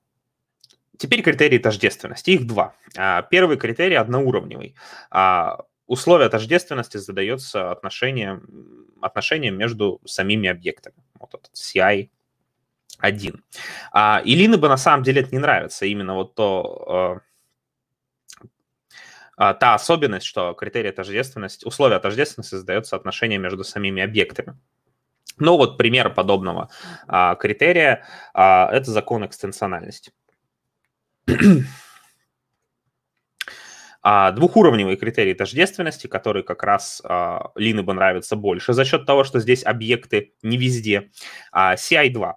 теперь критерии тождественности. Их два. А, первый критерий одноуровневый а, Условие тождественности задается отношением, отношением между самими объектами. Вот этот CI один. А, и бы на самом деле это не нравится, именно вот то, а, а та особенность, что критерий тождественности, условия тождественности создается отношения между самими объектами. Ну вот пример подобного а, критерия а, – это закон экстенциональности. а, двухуровневые критерии тождественности, которые как раз а, бы нравятся больше за счет того, что здесь объекты не везде. А, CI2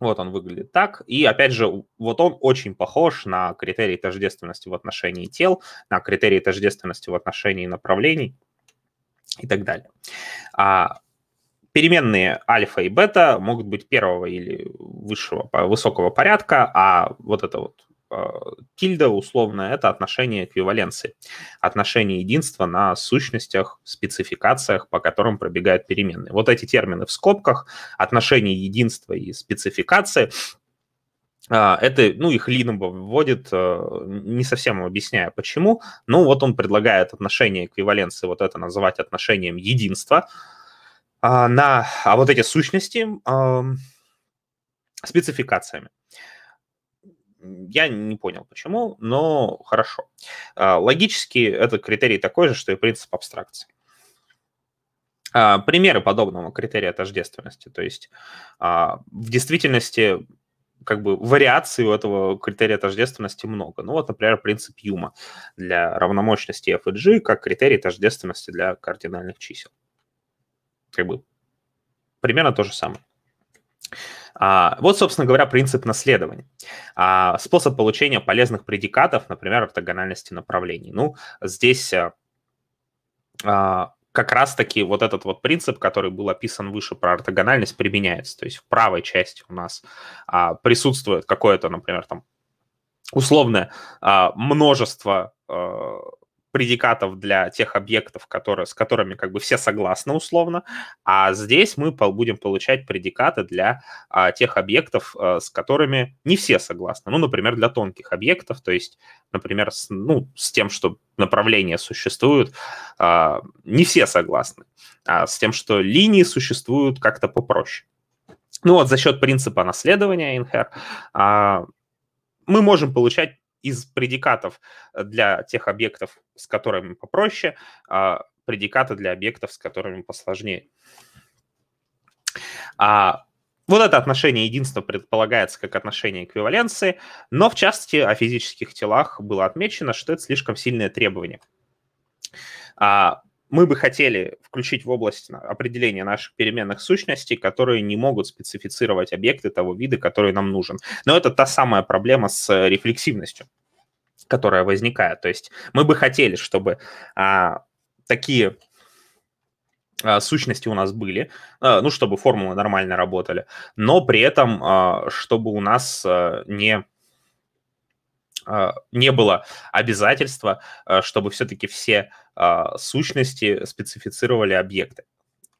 вот он выглядит так. И опять же, вот он очень похож на критерии тождественности в отношении тел, на критерии тождественности в отношении направлений и так далее. А переменные альфа и бета могут быть первого или высшего, высокого порядка, а вот это вот тильда условно это отношение эквиваленции, отношение единства на сущностях, спецификациях, по которым пробегают переменные. Вот эти термины в скобках, отношение единства и спецификации, а, это, ну, их Лин вводит, а, не совсем объясняя почему, но ну, вот он предлагает отношение эквиваленции, вот это называть отношением единства, а, на, а вот эти сущности спецификациями. Я не понял, почему, но хорошо. А, логически это критерий такой же, что и принцип абстракции. А, примеры подобного критерия тождественности. То есть а, в действительности как бы вариаций у этого критерия тождественности много. Ну вот, например, принцип Юма для равномощности f и g как критерий тождественности для кардинальных чисел. Как бы примерно то же самое. А, вот, собственно говоря, принцип наследования. А, способ получения полезных предикатов, например, ортогональности направлений. Ну, здесь э, а, как раз-таки вот этот вот принцип, который был описан выше про ортогональность, применяется. То есть в правой части у нас присутствует какое-то, например, там условное множество э, предикатов для тех объектов, которые, с которыми как бы все согласны условно, а здесь мы будем получать предикаты для а, тех объектов, а, с которыми не все согласны. Ну, например, для тонких объектов, то есть, например, с, ну, с тем, что направления существуют, а, не все согласны, а с тем, что линии существуют как-то попроще. Ну вот за счет принципа наследования Инхер а, мы можем получать из предикатов э, для тех объектов, с которыми попроще, а предикаты для объектов, с которыми посложнее. А вот это отношение единства предполагается как отношение эквиваленции, но в частности о физических телах было отмечено, что это слишком сильное требование. А мы бы хотели включить в область определения наших переменных сущностей, которые не могут специфицировать объекты того вида, который нам нужен. Но это та самая проблема с э, рефлексивностью, которая возникает. То есть мы бы хотели, чтобы а, такие а, сущности у нас были, а, ну, чтобы формулы нормально работали, но при этом, а, чтобы у нас не, не было обязательства, чтобы все-таки все а, сущности специфицировали объекты.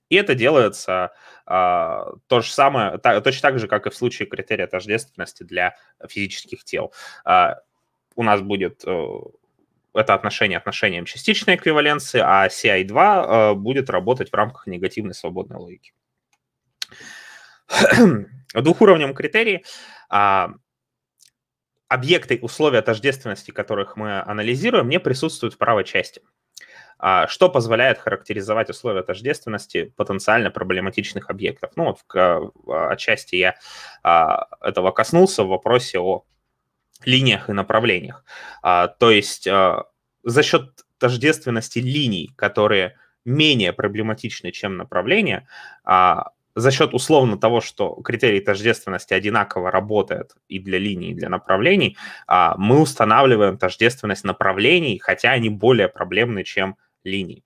И это делается а, то же самое, та, точно так же, как и в случае критерия тождественности для физических тел. А, у нас будет э, это отношение отношением частичной эквиваленции, а CI2 э, будет работать в рамках негативной свободной логики. Двухуровневым двухуровневом критерии а, объекты условия тождественности, которых мы анализируем, не присутствуют в правой части. А что позволяет характеризовать условия тождественности потенциально проблематичных объектов. Ну, вот в, а, отчасти я а, этого коснулся в вопросе о линиях и направлениях. То есть за счет тождественности линий, которые менее проблематичны, чем направления, за счет условно того, что критерий тождественности одинаково работает и для линий, и для направлений, мы устанавливаем тождественность направлений, хотя они более проблемны, чем линий.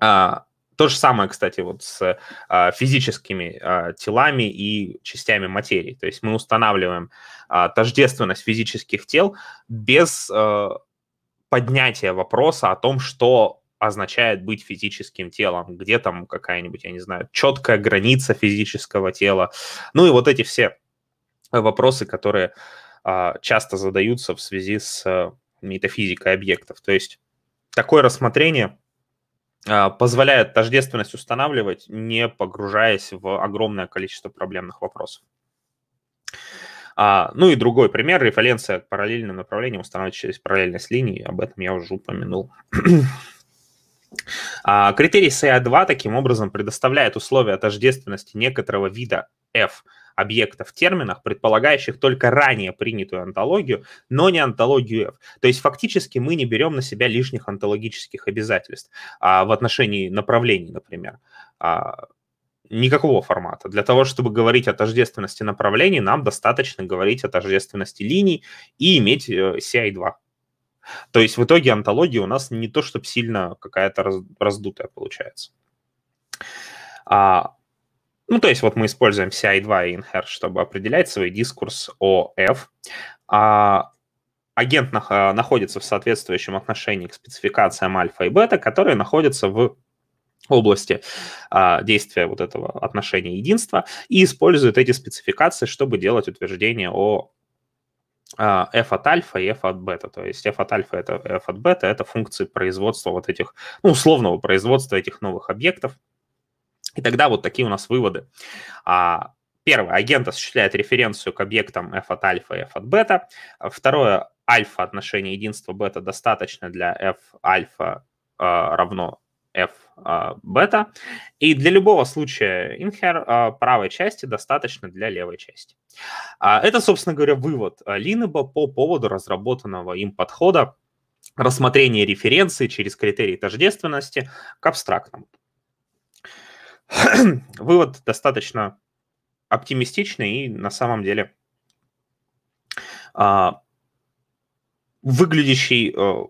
А, то же самое, кстати, вот с а, физическими а, телами и частями материи. То есть мы устанавливаем а, тождественность физических тел без а, поднятия вопроса о том, что означает быть физическим телом, где там какая-нибудь, я не знаю, четкая граница физического тела. Ну и вот эти все вопросы, которые а, часто задаются в связи с а, метафизикой объектов. То есть такое рассмотрение а, позволяет тождественность устанавливать, не погружаясь в огромное количество проблемных вопросов. А, ну и другой пример, референция к параллельным направлениям устанавливать через параллельность линий, об этом я уже упомянул. а, критерий SEA2 а таким образом предоставляет условия тождественности некоторого вида F – объекта в терминах, предполагающих только ранее принятую антологию, но не антологию F. То есть фактически мы не берем на себя лишних антологических обязательств а, в отношении направлений, например. А, никакого формата. Для того, чтобы говорить о тождественности направлений, нам достаточно говорить о тождественности линий и иметь э, CI2. То есть в итоге антология у нас не то, чтобы сильно какая-то раздутая получается. А, ну, то есть вот мы используем CI2 и InHer, чтобы определять свой дискурс о F. А агент на, э, находится в соответствующем отношении к спецификациям альфа и бета, которые находятся в области а, действия вот этого отношения единства и используют эти спецификации, чтобы делать утверждение о f а, от альфа и f от бета. То есть f от альфа это f от бета, это функции производства вот этих, ну, условного производства этих новых объектов, и тогда вот такие у нас выводы. А, первое, агент осуществляет референцию к объектам f от альфа и f от бета. Второе, альфа отношение единства бета достаточно для f альфа а, равно f а, бета. И для любого случая инхер правой части достаточно для левой части. это, собственно говоря, вывод Линеба по поводу разработанного им подхода рассмотрения референции через критерии тождественности к абстрактному. Вывод достаточно оптимистичный и на самом деле а, выглядящий э,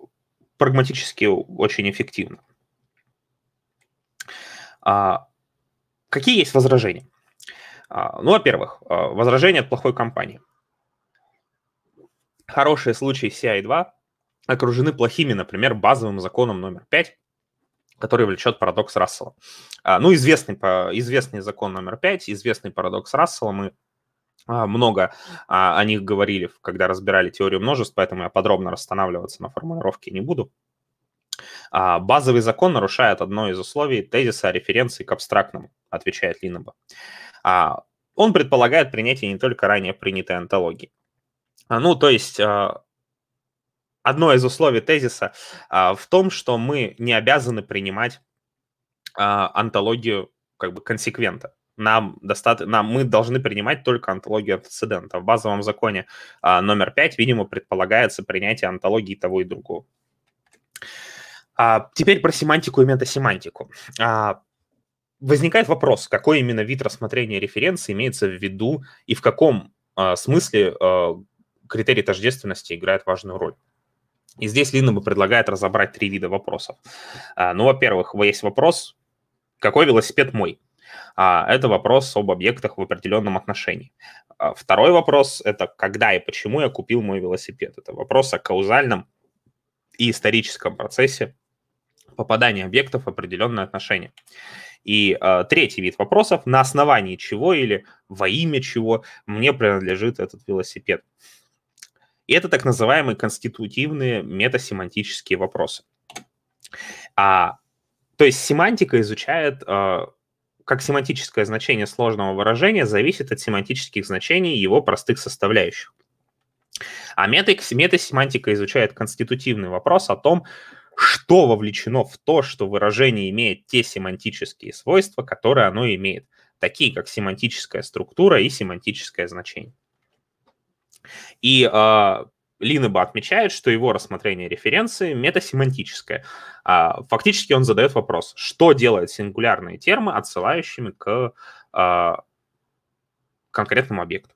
прагматически очень эффективно. А, какие есть возражения? А, ну, во-первых, э, возражения от плохой компании. Хорошие случаи CI2 окружены плохими, например, базовым законом номер 5, который влечет парадокс Рассела. А, ну, известный, по, известный закон номер пять, известный парадокс Рассела. Мы а, много а, о них говорили, когда разбирали теорию множеств, поэтому я подробно расстанавливаться на формулировке не буду. Базовый закон нарушает одно из условий тезиса о референции к абстрактному, отвечает Линнеба. Он предполагает принятие не только ранее принятой антологии. Ну, то есть одно из условий тезиса а, в том, что мы не обязаны принимать а, антологию как бы консеквента нам достаточно, нам мы должны принимать только антологию антецедента. В базовом законе а, номер 5, видимо, предполагается принятие антологии того и другого. А, теперь про семантику и метасемантику. А, возникает вопрос, какой именно вид рассмотрения референции имеется в виду и в каком а, смысле а, критерий тождественности играет важную роль. И здесь бы предлагает разобрать три вида вопросов. А, ну, во-первых, есть вопрос, какой велосипед мой? А, это вопрос об объектах в определенном отношении. А, второй вопрос – это когда и почему я купил мой велосипед. Это вопрос о каузальном и историческом процессе попадания объектов в определенное отношение. И э, третий вид вопросов – на основании чего или во имя чего мне принадлежит этот велосипед. И это так называемые конститутивные метасемантические вопросы. А, то есть семантика изучает, а, как семантическое значение сложного выражения зависит от семантических значений его простых составляющих. А метасемантика изучает конститутивный вопрос о том, что вовлечено в то, что выражение имеет те семантические свойства, которые оно имеет, такие как семантическая структура и семантическое значение. И э, а, Линеба отмечает, что его рассмотрение референции метасемантическое. Э, фактически он задает вопрос, что делают сингулярные термы, отсылающими к э, конкретному объекту.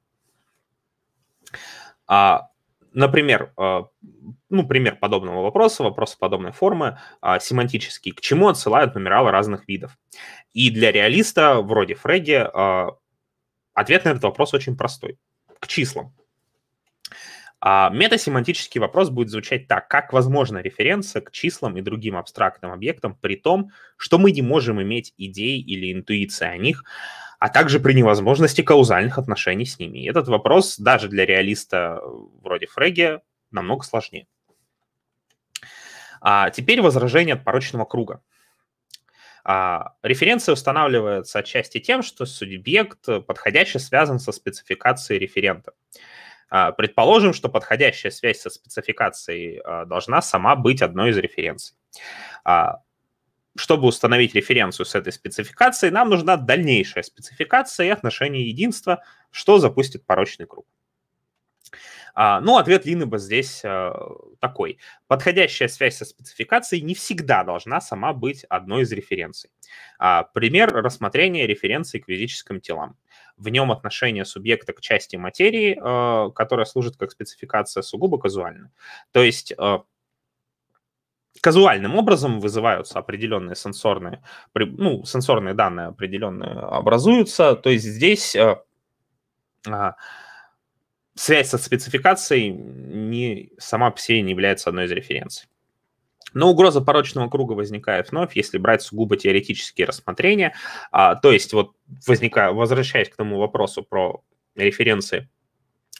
А, например, ну, пример подобного вопроса, вопроса подобной формы, семантический, к чему отсылают нумералы разных видов. И для реалиста, вроде Фреги, ответ на этот вопрос очень простой. К числам. А метасемантический вопрос будет звучать так. Как возможна референция к числам и другим абстрактным объектам, при том, что мы не можем иметь идей или интуиции о них, а также при невозможности каузальных отношений с ними? И этот вопрос даже для реалиста э, вроде Фреге намного сложнее. А теперь возражение от порочного круга. А, референция устанавливается отчасти тем, что субъект подходяще связан со спецификацией референта. А, предположим, что подходящая связь со спецификацией а, должна сама быть одной из референций. А, чтобы установить референцию с этой спецификацией, нам нужна дальнейшая спецификация и отношение единства, что запустит порочный круг. А, ну, ответ Линеба здесь э, такой. Подходящая связь со спецификацией не всегда должна сама быть одной из референций. А, пример рассмотрения референции к физическим телам. В нем отношение субъекта к части материи, э, которая служит как спецификация, сугубо казуально. То есть э, казуальным образом вызываются определенные сенсорные, ну, сенсорные данные определенные образуются. То есть здесь а, связь со спецификацией не, сама по себе не является одной из референций. Но угроза порочного круга возникает вновь, если брать сугубо теоретические рассмотрения. А, то есть вот возникая, возвращаясь к тому вопросу про референции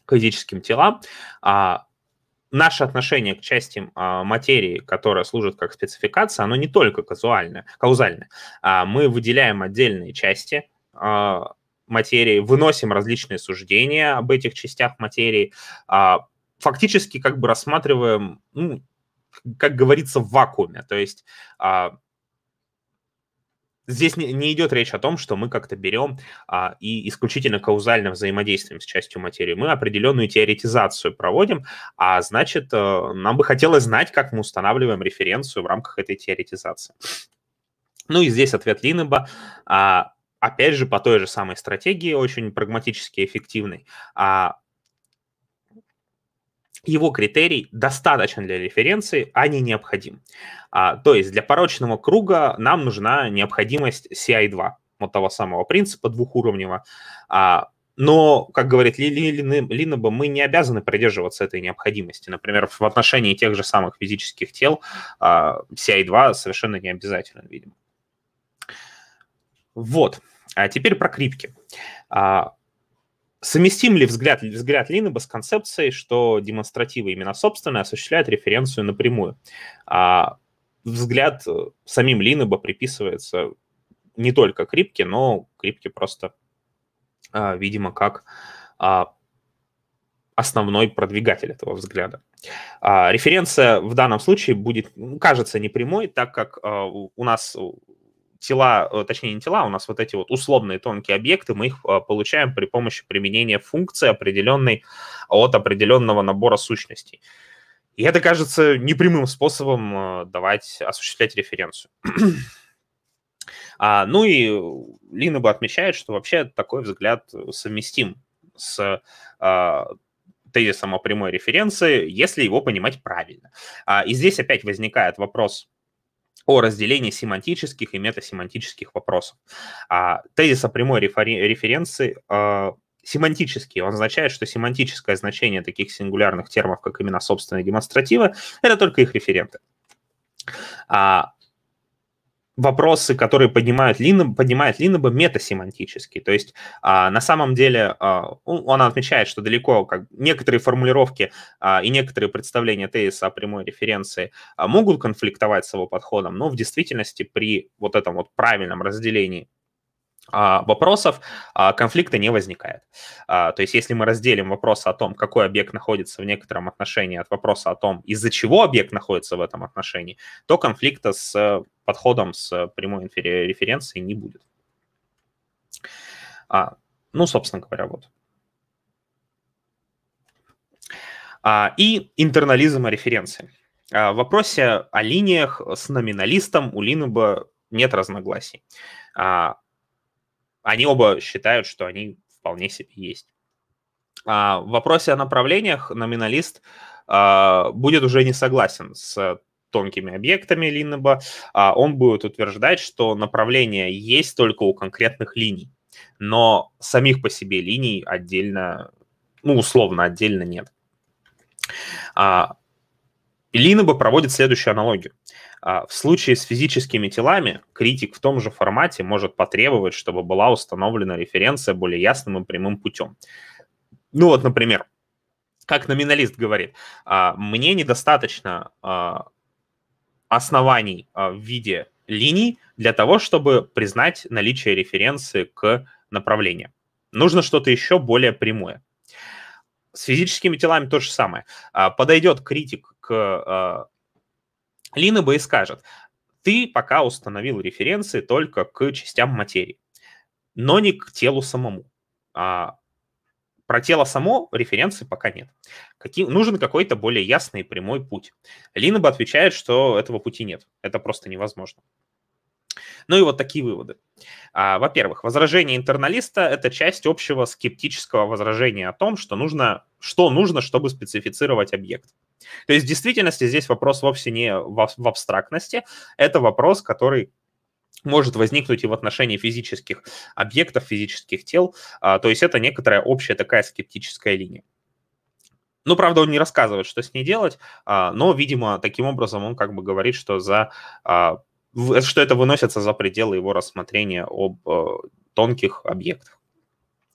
к физическим телам, а, наше отношение к части а, материи, которая служит как спецификация, оно не только казуальное, каузальное. А, мы выделяем отдельные части а, материи, выносим различные суждения об этих частях материи, а, фактически как бы рассматриваем, ну, как говорится, в вакууме. То есть а, здесь не, не идет речь о том, что мы как-то берем а, и исключительно kausальным взаимодействием с частью материи. Мы определенную теоретизацию проводим, а значит, э, нам бы хотелось знать, как мы устанавливаем референцию в рамках этой теоретизации. Ну и здесь ответ Линеба. А, опять же, по той же самой стратегии, очень прагматически эффективной, а его критерий достаточен для референции, а не необходим. А, то есть для порочного круга нам нужна необходимость CI2, вот того самого принципа двухуровневого. А, но, как говорит Линаба, мы не обязаны придерживаться этой необходимости. Например, в отношении тех же самых физических тел а, CI2 совершенно не обязателен, видимо. Вот. А теперь про крипки. А, совместим ли взгляд, взгляд Линаба с концепцией, что демонстративы именно собственные осуществляют референцию напрямую? А, взгляд э, самим Линаба приписывается не только крипке, но крипке просто, а, видимо, как а, основной продвигатель этого взгляда. А, референция в данном случае будет, кажется, непрямой, так как а, у нас тела, э, точнее не тела, у нас вот эти вот условные тонкие объекты, мы их э, получаем при помощи применения функции определенной от определенного набора сущностей. И это кажется непрямым способом э, давать, осуществлять референцию. а, ну и Лина бы отмечает, что вообще такой взгляд совместим с а, тезисом о прямой референции, если его понимать правильно. А, и здесь опять возникает вопрос – о разделении семантических и метасемантических вопросов. А, тезис о прямой рефери- референции э, семантический. Он означает, что семантическое значение таких сингулярных термов, как имена собственные демонстративы, это только их референты. А вопросы, которые поднимают Линнеб, поднимает бы метасемантически. То есть а, на самом деле а, он отмечает, что далеко как некоторые формулировки а, и некоторые представления тезиса о прямой референции а, могут конфликтовать с его подходом, но в действительности при вот этом вот правильном разделении а, вопросов а, конфликта не возникает. А, то есть если мы разделим вопрос о том, какой объект находится в некотором отношении от вопроса о том, из-за чего объект находится в этом отношении, то конфликта с э, подходом с э, прямой референцией не будет. Ну, собственно говоря, вот. И интернализм референции. В вопросе о линиях с номиналистом у Линуба нет разногласий они оба считают, что они вполне себе есть. А, в вопросе о направлениях номиналист а, будет уже не согласен с тонкими объектами Линнеба. А, он будет утверждать, что направление есть только у конкретных линий, но самих по себе линий отдельно, ну, условно, отдельно нет. А, Лина бы проводит следующую аналогию. А, в случае с физическими телами критик в том же формате может потребовать, чтобы была установлена референция более ясным и прямым путем. Ну вот, например, как номиналист говорит, а, мне недостаточно а, оснований в виде линий для того, чтобы признать наличие референции к направлению. Нужно что-то еще более прямое. С физическими телами то же самое. Подойдет критик к а, э, и скажет, ты пока установил референции только к частям материи, но не к телу самому. А про тело само референции пока нет. Какие, нужен какой-то более ясный и прямой путь. Линоб отвечает, что этого пути нет. Это просто невозможно. Ну и вот такие выводы. А, во-первых, возражение интерналиста – это часть общего скептического возражения о том, что нужно, что нужно, чтобы специфицировать объект. То есть в действительности здесь вопрос вовсе не в абстрактности, это вопрос, который может возникнуть и в отношении физических объектов, физических тел. А, то есть это некоторая общая такая скептическая линия. Ну, правда, он не рассказывает, что с ней делать, а, но, видимо, таким образом он как бы говорит, что за Э, что это выносится за пределы его рассмотрения об э, тонких объектах.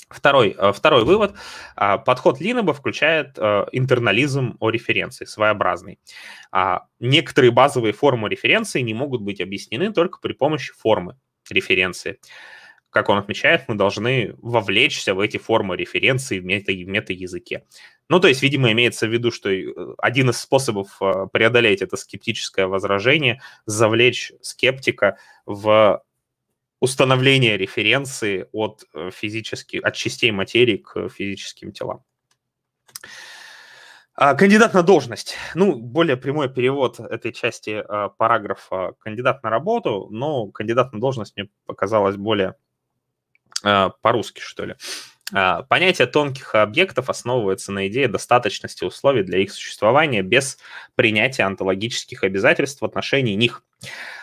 Второй, э, второй вывод. А, подход Линеба включает интернализм о референции, своеобразный. А, некоторые базовые формы референции не могут быть объяснены только при помощи формы референции как он отмечает, мы должны вовлечься в эти формы референции в, мета- языке Ну, то есть, видимо, имеется в виду, что э, один из способов э, преодолеть это скептическое возражение – завлечь скептика в установление референции от э, физических, от частей материи к физическим телам. А, кандидат на должность. Ну, более прямой перевод этой части параграфа «Кандидат на работу», но «Кандидат на должность» мне показалось более Э, по-русски, что ли. Э, понятие тонких объектов основывается на идее достаточности условий для их существования без принятия онтологических обязательств в отношении них.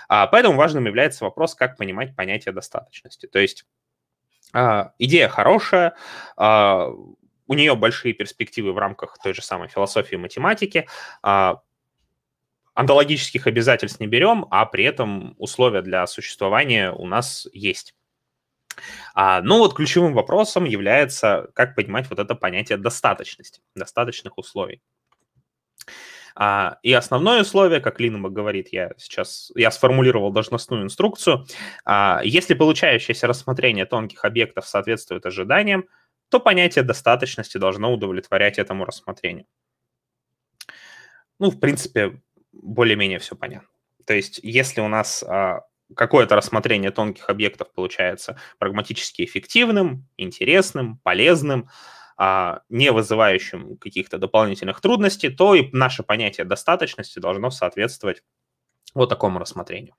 А, поэтому важным является вопрос, как понимать понятие достаточности. То есть а, идея хорошая, а, у нее большие перспективы в рамках той же самой философии математики, онтологических обязательств не берем, а при этом условия для существования у нас есть. А, ну вот ключевым вопросом является, как понимать вот это понятие достаточности, достаточных условий. А, и основное условие, как Линема говорит, я сейчас я сформулировал должностную инструкцию. А, если получающееся рассмотрение тонких объектов соответствует ожиданиям, то понятие достаточности должно удовлетворять этому рассмотрению. Ну, в принципе, более-менее все понятно. То есть, если у нас а, какое-то рассмотрение тонких объектов получается прагматически эффективным, интересным, полезным, а, не вызывающим каких-то дополнительных трудностей, то и наше понятие достаточности должно соответствовать вот такому рассмотрению.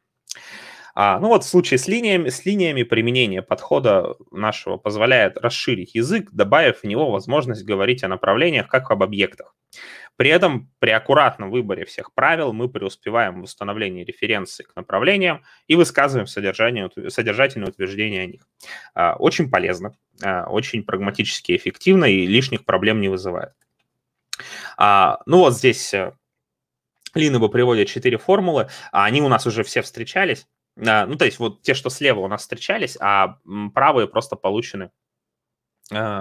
А, ну вот в случае с линиями, с линиями применение подхода нашего позволяет расширить язык, добавив в него возможность говорить о направлениях как об объектах. При этом при аккуратном выборе всех правил мы преуспеваем в установлении референции к направлениям и высказываем содержание, содержательные утверждения о них. А, очень полезно, а, очень прагматически эффективно и лишних проблем не вызывает. А, ну вот здесь э, бы приводит четыре формулы, они у нас уже все встречались. Ну, то есть вот те, что слева у нас встречались, а правые просто получены с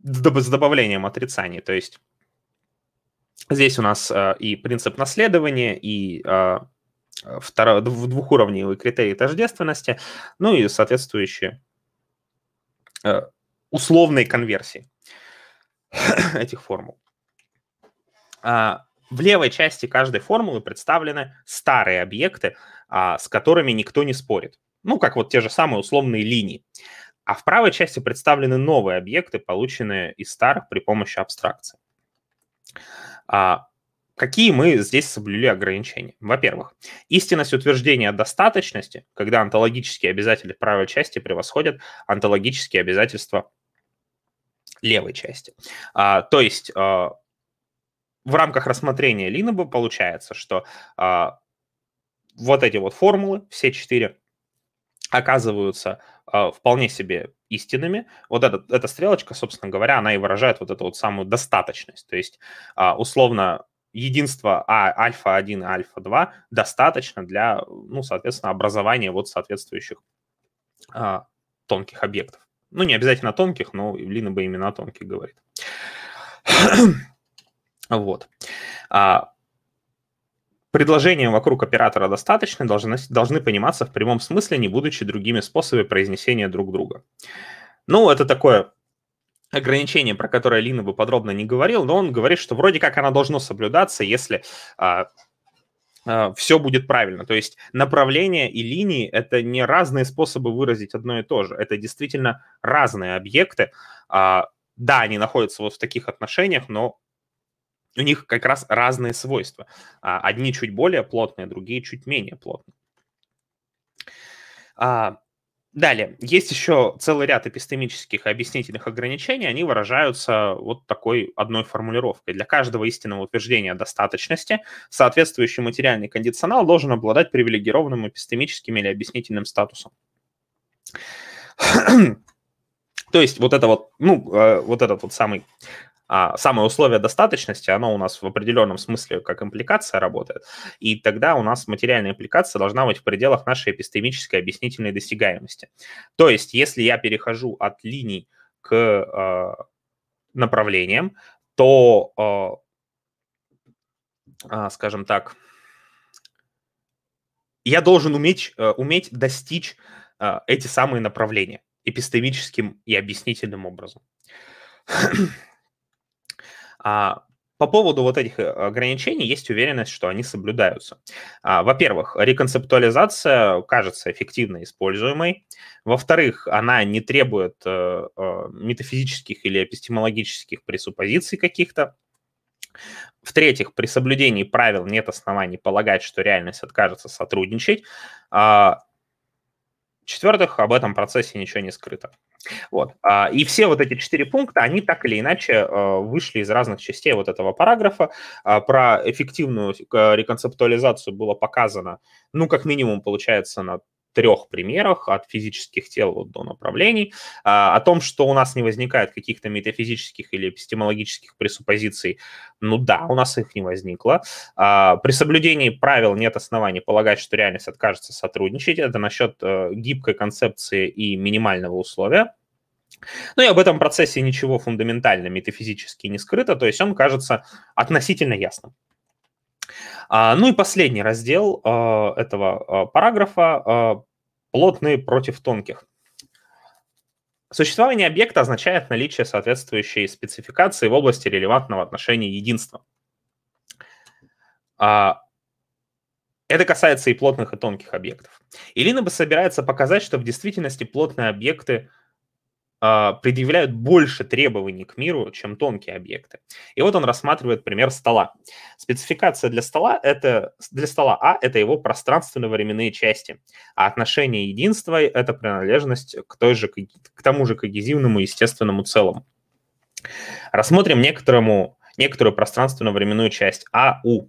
добавлением отрицаний. То есть Здесь у нас э, и принцип наследования, и э, второ, двухуровневые критерии тождественности, ну и соответствующие э, условные конверсии этих формул. А, в левой части каждой формулы представлены старые объекты, а, с которыми никто не спорит. Ну, как вот те же самые условные линии. А в правой части представлены новые объекты, полученные из старых при помощи абстракции. А какие мы здесь соблюли ограничения? Во-первых, истинность утверждения о достаточности, когда онтологические обязатели правой части превосходят онтологические обязательства левой части. А, то есть а, в рамках рассмотрения Линаба получается, что а, вот эти вот формулы, все четыре, оказываются а, вполне себе истинными. Вот эта, эта стрелочка, собственно говоря, она и выражает вот эту вот самую достаточность. То есть, а, условно, единство а, альфа-1 и альфа-2 достаточно для, ну, соответственно, образования вот соответствующих а, тонких объектов. Ну, не обязательно тонких, но Лина бы именно о тонких говорит. вот. А, предложениям вокруг оператора достаточно, должны, должны пониматься в прямом смысле, не будучи другими способами произнесения друг друга. Ну, это такое ограничение, про которое Лина бы подробно не говорил, но он говорит, что вроде как оно должно соблюдаться, если а, а, все будет правильно. То есть направление и линии — это не разные способы выразить одно и то же. Это действительно разные объекты. А, да, они находятся вот в таких отношениях, но у них как раз разные свойства. А, одни чуть более плотные, другие чуть менее плотные. А, далее, есть еще целый ряд эпистемических и объяснительных ограничений, они выражаются вот такой одной формулировкой. Для каждого истинного утверждения достаточности соответствующий материальный кондиционал должен обладать привилегированным эпистемическим или объяснительным статусом. То есть вот это вот, ну, э, вот этот вот самый а, самое условие достаточности, оно у нас в определенном смысле как импликация работает, и тогда у нас материальная импликация должна быть в пределах нашей эпистемической объяснительной достигаемости. То есть, если я перехожу от линий к э, направлениям, то, э, скажем так, я должен уметь, э, уметь достичь э, эти самые направления эпистемическим и объяснительным образом. А по поводу вот этих э, ограничений есть уверенность, что они соблюдаются. А, во-первых, реконцептуализация кажется эффективно используемой. Во-вторых, она не требует э, э, метафизических или эпистемологических пресуппозиций каких-то. В-третьих, при соблюдении правил нет оснований полагать, что реальность откажется сотрудничать. А, в-четвертых, об этом процессе ничего не скрыто. Вот. А, и все вот эти четыре пункта, они так или иначе э, вышли из разных частей вот этого параграфа. А, про эффективную э, реконцептуализацию было показано, ну, как минимум, получается, на трех примерах, от физических тел вот до направлений, а, о том, что у нас не возникает каких-то метафизических или эпистемологических пресуппозиций, ну да, у нас их не возникло. А, при соблюдении правил нет оснований полагать, что реальность откажется сотрудничать. Это насчет э, гибкой концепции и минимального условия. Ну и об этом процессе ничего фундаментально метафизически не скрыто, то есть он кажется относительно ясным. А, ну и последний раздел а, этого а, параграфа – плотные против тонких. Существование объекта означает наличие соответствующей спецификации в области релевантного отношения единства. Это касается и плотных, и тонких объектов. Илина бы собирается показать, что в действительности плотные объекты а, предъявляют больше требований к миру, чем тонкие объекты. И вот он рассматривает пример стола. Спецификация для стола это для стола А это его пространственно-временные части, а отношение единства это принадлежность к той же к тому же когезивному естественному целому. Рассмотрим некоторому некоторую пространственно-временную часть АУ.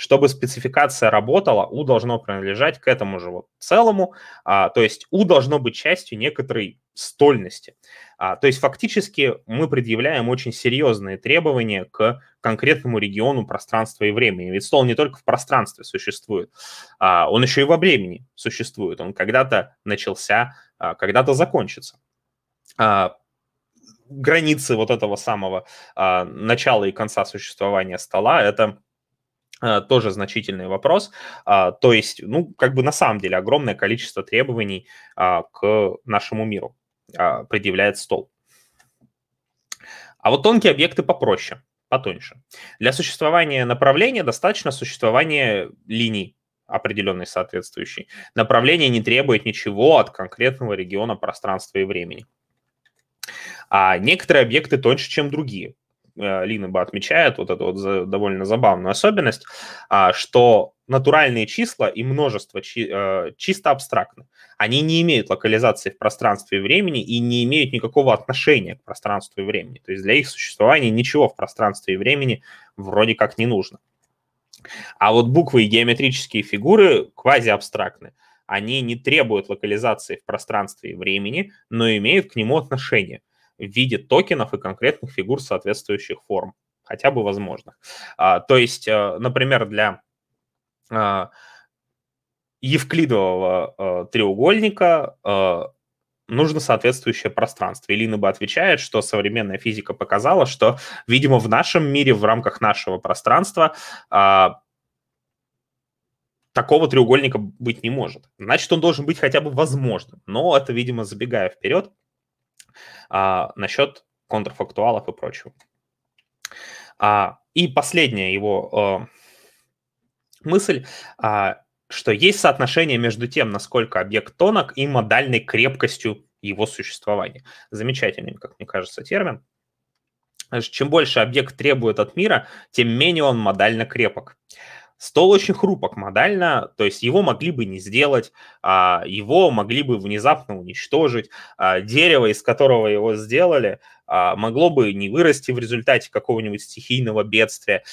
Чтобы спецификация работала, U должно принадлежать к этому же вот целому, а, то есть U должно быть частью некоторой стольности. А, то есть фактически мы предъявляем очень серьезные требования к конкретному региону пространства и времени. Ведь стол не только в пространстве существует, а, он еще и во времени существует. Он когда-то начался, а, когда-то закончится. А, границы вот этого самого а, начала и конца существования стола – это а, тоже значительный вопрос. А, то есть, ну, как бы на самом деле огромное количество требований а, к нашему миру предъявляет стол. А вот тонкие объекты попроще, потоньше. Для существования направления достаточно существования линий определенной соответствующей. Направление не требует ничего от конкретного региона пространства и времени. А некоторые объекты тоньше, чем другие. Э, Лина бы отмечает вот эту вот довольно забавную особенность, а, что натуральные числа и множество чи, э, чисто абстрактны. Они не имеют локализации в пространстве и времени и не имеют никакого отношения к пространству и времени. То есть для их существования ничего в пространстве и времени вроде как не нужно. А вот буквы и геометрические фигуры квазиабстрактны. Они не требуют локализации в пространстве и времени, но имеют к нему отношение в виде токенов и конкретных фигур соответствующих форм, хотя бы возможных. А, то есть, э, например, для а, евклидового э, треугольника э, нужно соответствующее пространство. Илина бы отвечает, что современная физика показала, что, видимо, в нашем мире, в рамках нашего пространства а, такого треугольника быть не может. Значит, он должен быть хотя бы возможным. Но это, видимо, забегая вперед, а, насчет контрфактуалов и прочего. А, и последняя его а, мысль, а, что есть соотношение между тем, насколько объект тонок, и модальной крепкостью его существования. Замечательный, как мне кажется, термин. Чем больше объект требует от мира, тем менее он модально крепок. Стол очень хрупок модально, то есть его могли бы не сделать, а, его могли бы внезапно уничтожить, а, дерево, из которого его сделали, а, могло бы не вырасти в результате какого-нибудь стихийного бедствия,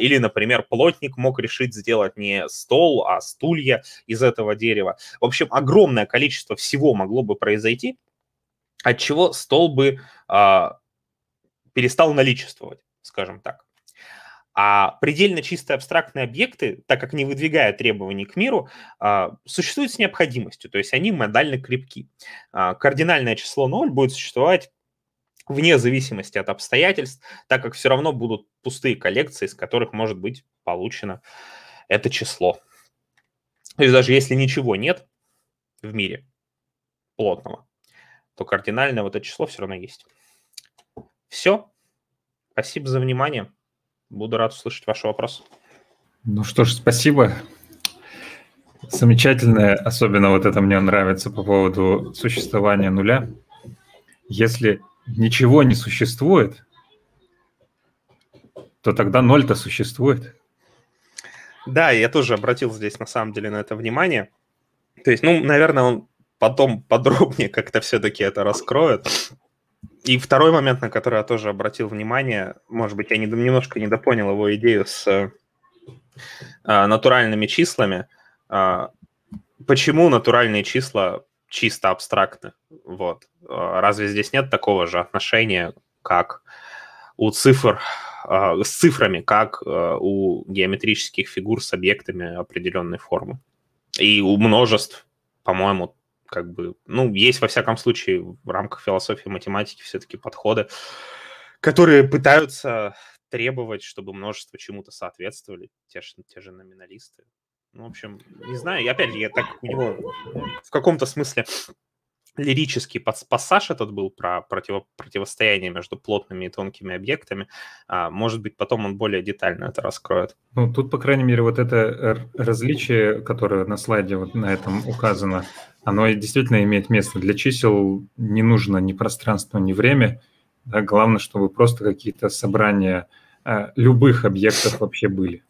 или, например, плотник мог решить сделать не стол, а стулья из этого дерева. В общем, огромное количество всего могло бы произойти, от чего стол бы перестал наличествовать, скажем так. А предельно чисто абстрактные объекты, так как не выдвигая требований к миру, а, существуют с необходимостью, то есть они модально крепки. А, кардинальное число 0 будет существовать вне зависимости от обстоятельств, так как все равно будут пустые коллекции, из которых может быть получено это число. То есть даже если ничего нет в мире плотного, то кардинальное вот это число все равно есть. Все. Спасибо за внимание. Буду рад услышать ваш вопрос. Ну что ж, спасибо. Замечательное, особенно вот это мне нравится по поводу существования нуля. Если ничего не существует, то тогда ноль-то существует. Да, я тоже обратил здесь на самом деле на это внимание. То есть, ну, наверное, он потом подробнее как-то все-таки это раскроет. И второй момент, на который я тоже обратил внимание, может быть, я не, немножко недопонял его идею с а, натуральными числами. А, почему натуральные числа чисто абстрактны? Вот. А, разве здесь нет такого же отношения, как у цифр а, с цифрами, как а, у геометрических фигур с объектами определенной формы? И у множеств, по-моему, как бы, ну, есть, во всяком случае, в рамках философии математики все-таки подходы, которые пытаются требовать, чтобы множество чему-то соответствовали, те же, те же номиналисты. Ну, в общем, не знаю, и опять же, я так у него в каком-то смысле лирический пассаж этот был про противо, противостояние между плотными и тонкими объектами. А, может быть, потом он более детально это раскроет. Ну, тут, по крайней мере, вот это различие, которое на слайде вот на этом указано, оно действительно имеет место. Для чисел не нужно ни пространство, ни время. Да, главное, чтобы просто какие-то собрания а, любых объектов вообще были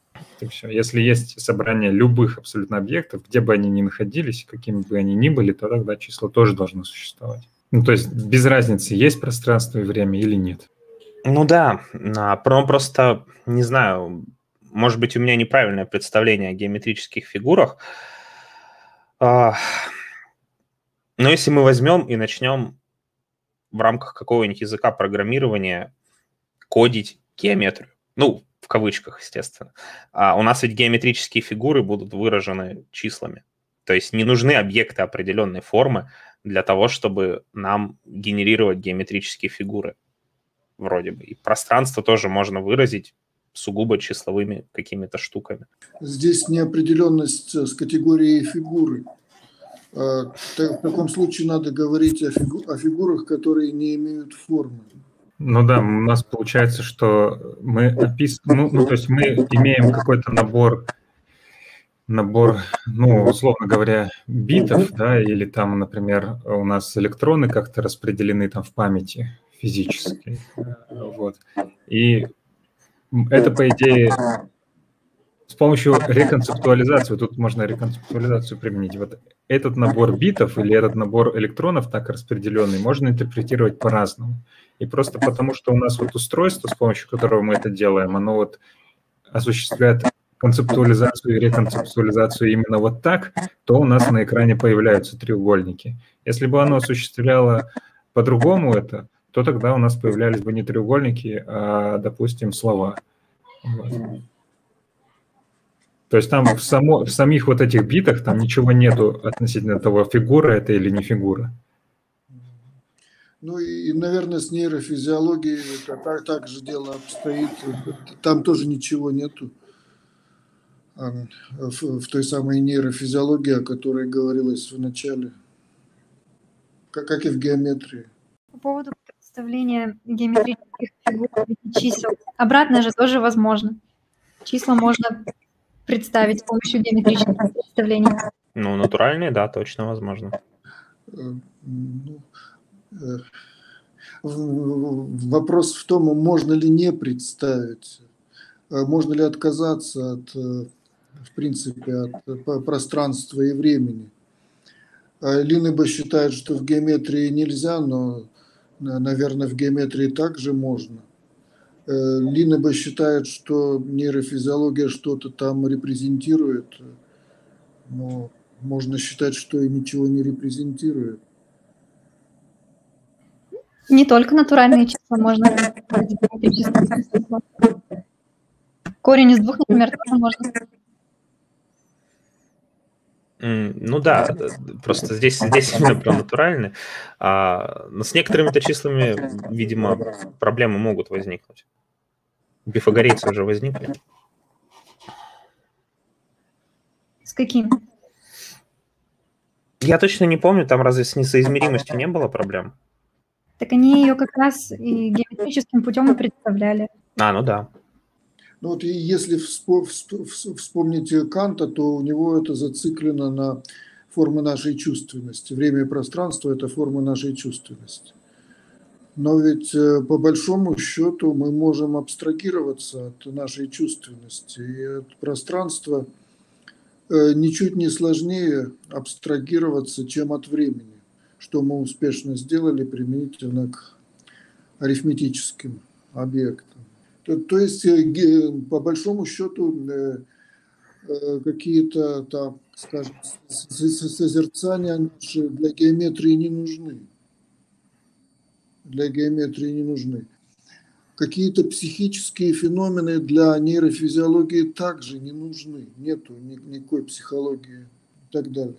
все. Если есть собрание любых абсолютно объектов, где бы они ни находились, какими бы они ни были, то тогда число тоже должно существовать. Ну, то есть без разницы, есть пространство и время или нет. Ну да, но а, просто, не знаю, может быть, у меня неправильное представление о геометрических фигурах. А, но если мы возьмем и начнем в рамках какого-нибудь языка программирования кодить геометрию, ну, в кавычках, естественно. А у нас ведь геометрические фигуры будут выражены числами. То есть не нужны объекты определенной формы для того, чтобы нам генерировать геометрические фигуры. Вроде бы. И пространство тоже можно выразить сугубо числовыми какими-то штуками. Здесь неопределенность э, с категорией фигуры. Э, в таком случае надо говорить о, фигу- о фигурах, которые не имеют формы. Ну да, у нас получается, что мы описываем, ну, ну то есть мы имеем какой-то набор, набор, ну, условно говоря, битов, да, или там, например, у нас электроны как-то распределены там в памяти физической, вот. И это, по идее, с помощью реконцептуализации, тут можно реконцептуализацию применить, вот этот набор битов или этот набор электронов так распределенный можно интерпретировать по-разному. И просто потому, что у нас вот устройство, с помощью которого мы это делаем, оно вот осуществляет концептуализацию и реконцептуализацию именно вот так, то у нас на экране появляются треугольники. Если бы оно осуществляло по-другому это, то тогда у нас появлялись бы не треугольники, а, допустим, слова. Вот. То есть там в, само, в самих вот этих битах там ничего нету относительно того, фигура это или не фигура. Ну и, наверное, с нейрофизиологией это так, так же дело обстоит. Там тоже ничего нету в, в той самой нейрофизиологии, о которой говорилось в начале, как, как и в геометрии. По поводу представления геометрических фигур в чисел, обратное же тоже возможно. Числа можно представить с помощью геометрического представления. Ну, натуральные, да, точно возможно. Э, э, вопрос в том, можно ли не представить, э, можно ли отказаться от, в принципе, от пространства и времени. Линеба считает, что в геометрии нельзя, но, наверное, в геометрии также можно. Э, Линеба считает, что нейрофизиология что-то там репрезентирует, но можно считать, что и ничего не репрезентирует. Не только натуральные числа, можно Корень из двух, например, тоже можно ну да, просто здесь, здесь именно про натуральные. А, но ну, с некоторыми-то числами, видимо, проблемы могут возникнуть. Пифагорейцы уже возникли. С каким? Я точно не помню, там разве с несоизмеримостью не было проблем? Так они ее как раз и геометрическим путем и представляли. А, ну да. Ну вот если вспомнить Канта, то у него это зациклено на формы нашей чувственности. Время и пространство – это формы нашей чувственности. Но ведь э, по большому счету мы можем абстрагироваться от нашей чувственности и от пространства э, ничуть не сложнее абстрагироваться, чем от времени, что мы успешно сделали применительно к арифметическим объектам. То, то есть, э, по большому счету, какие-то, там, скажем, созерцания для геометрии не нужны для геометрии не нужны. Какие-то психические феномены для нейрофизиологии также не нужны. Нету никакой психологии и так далее.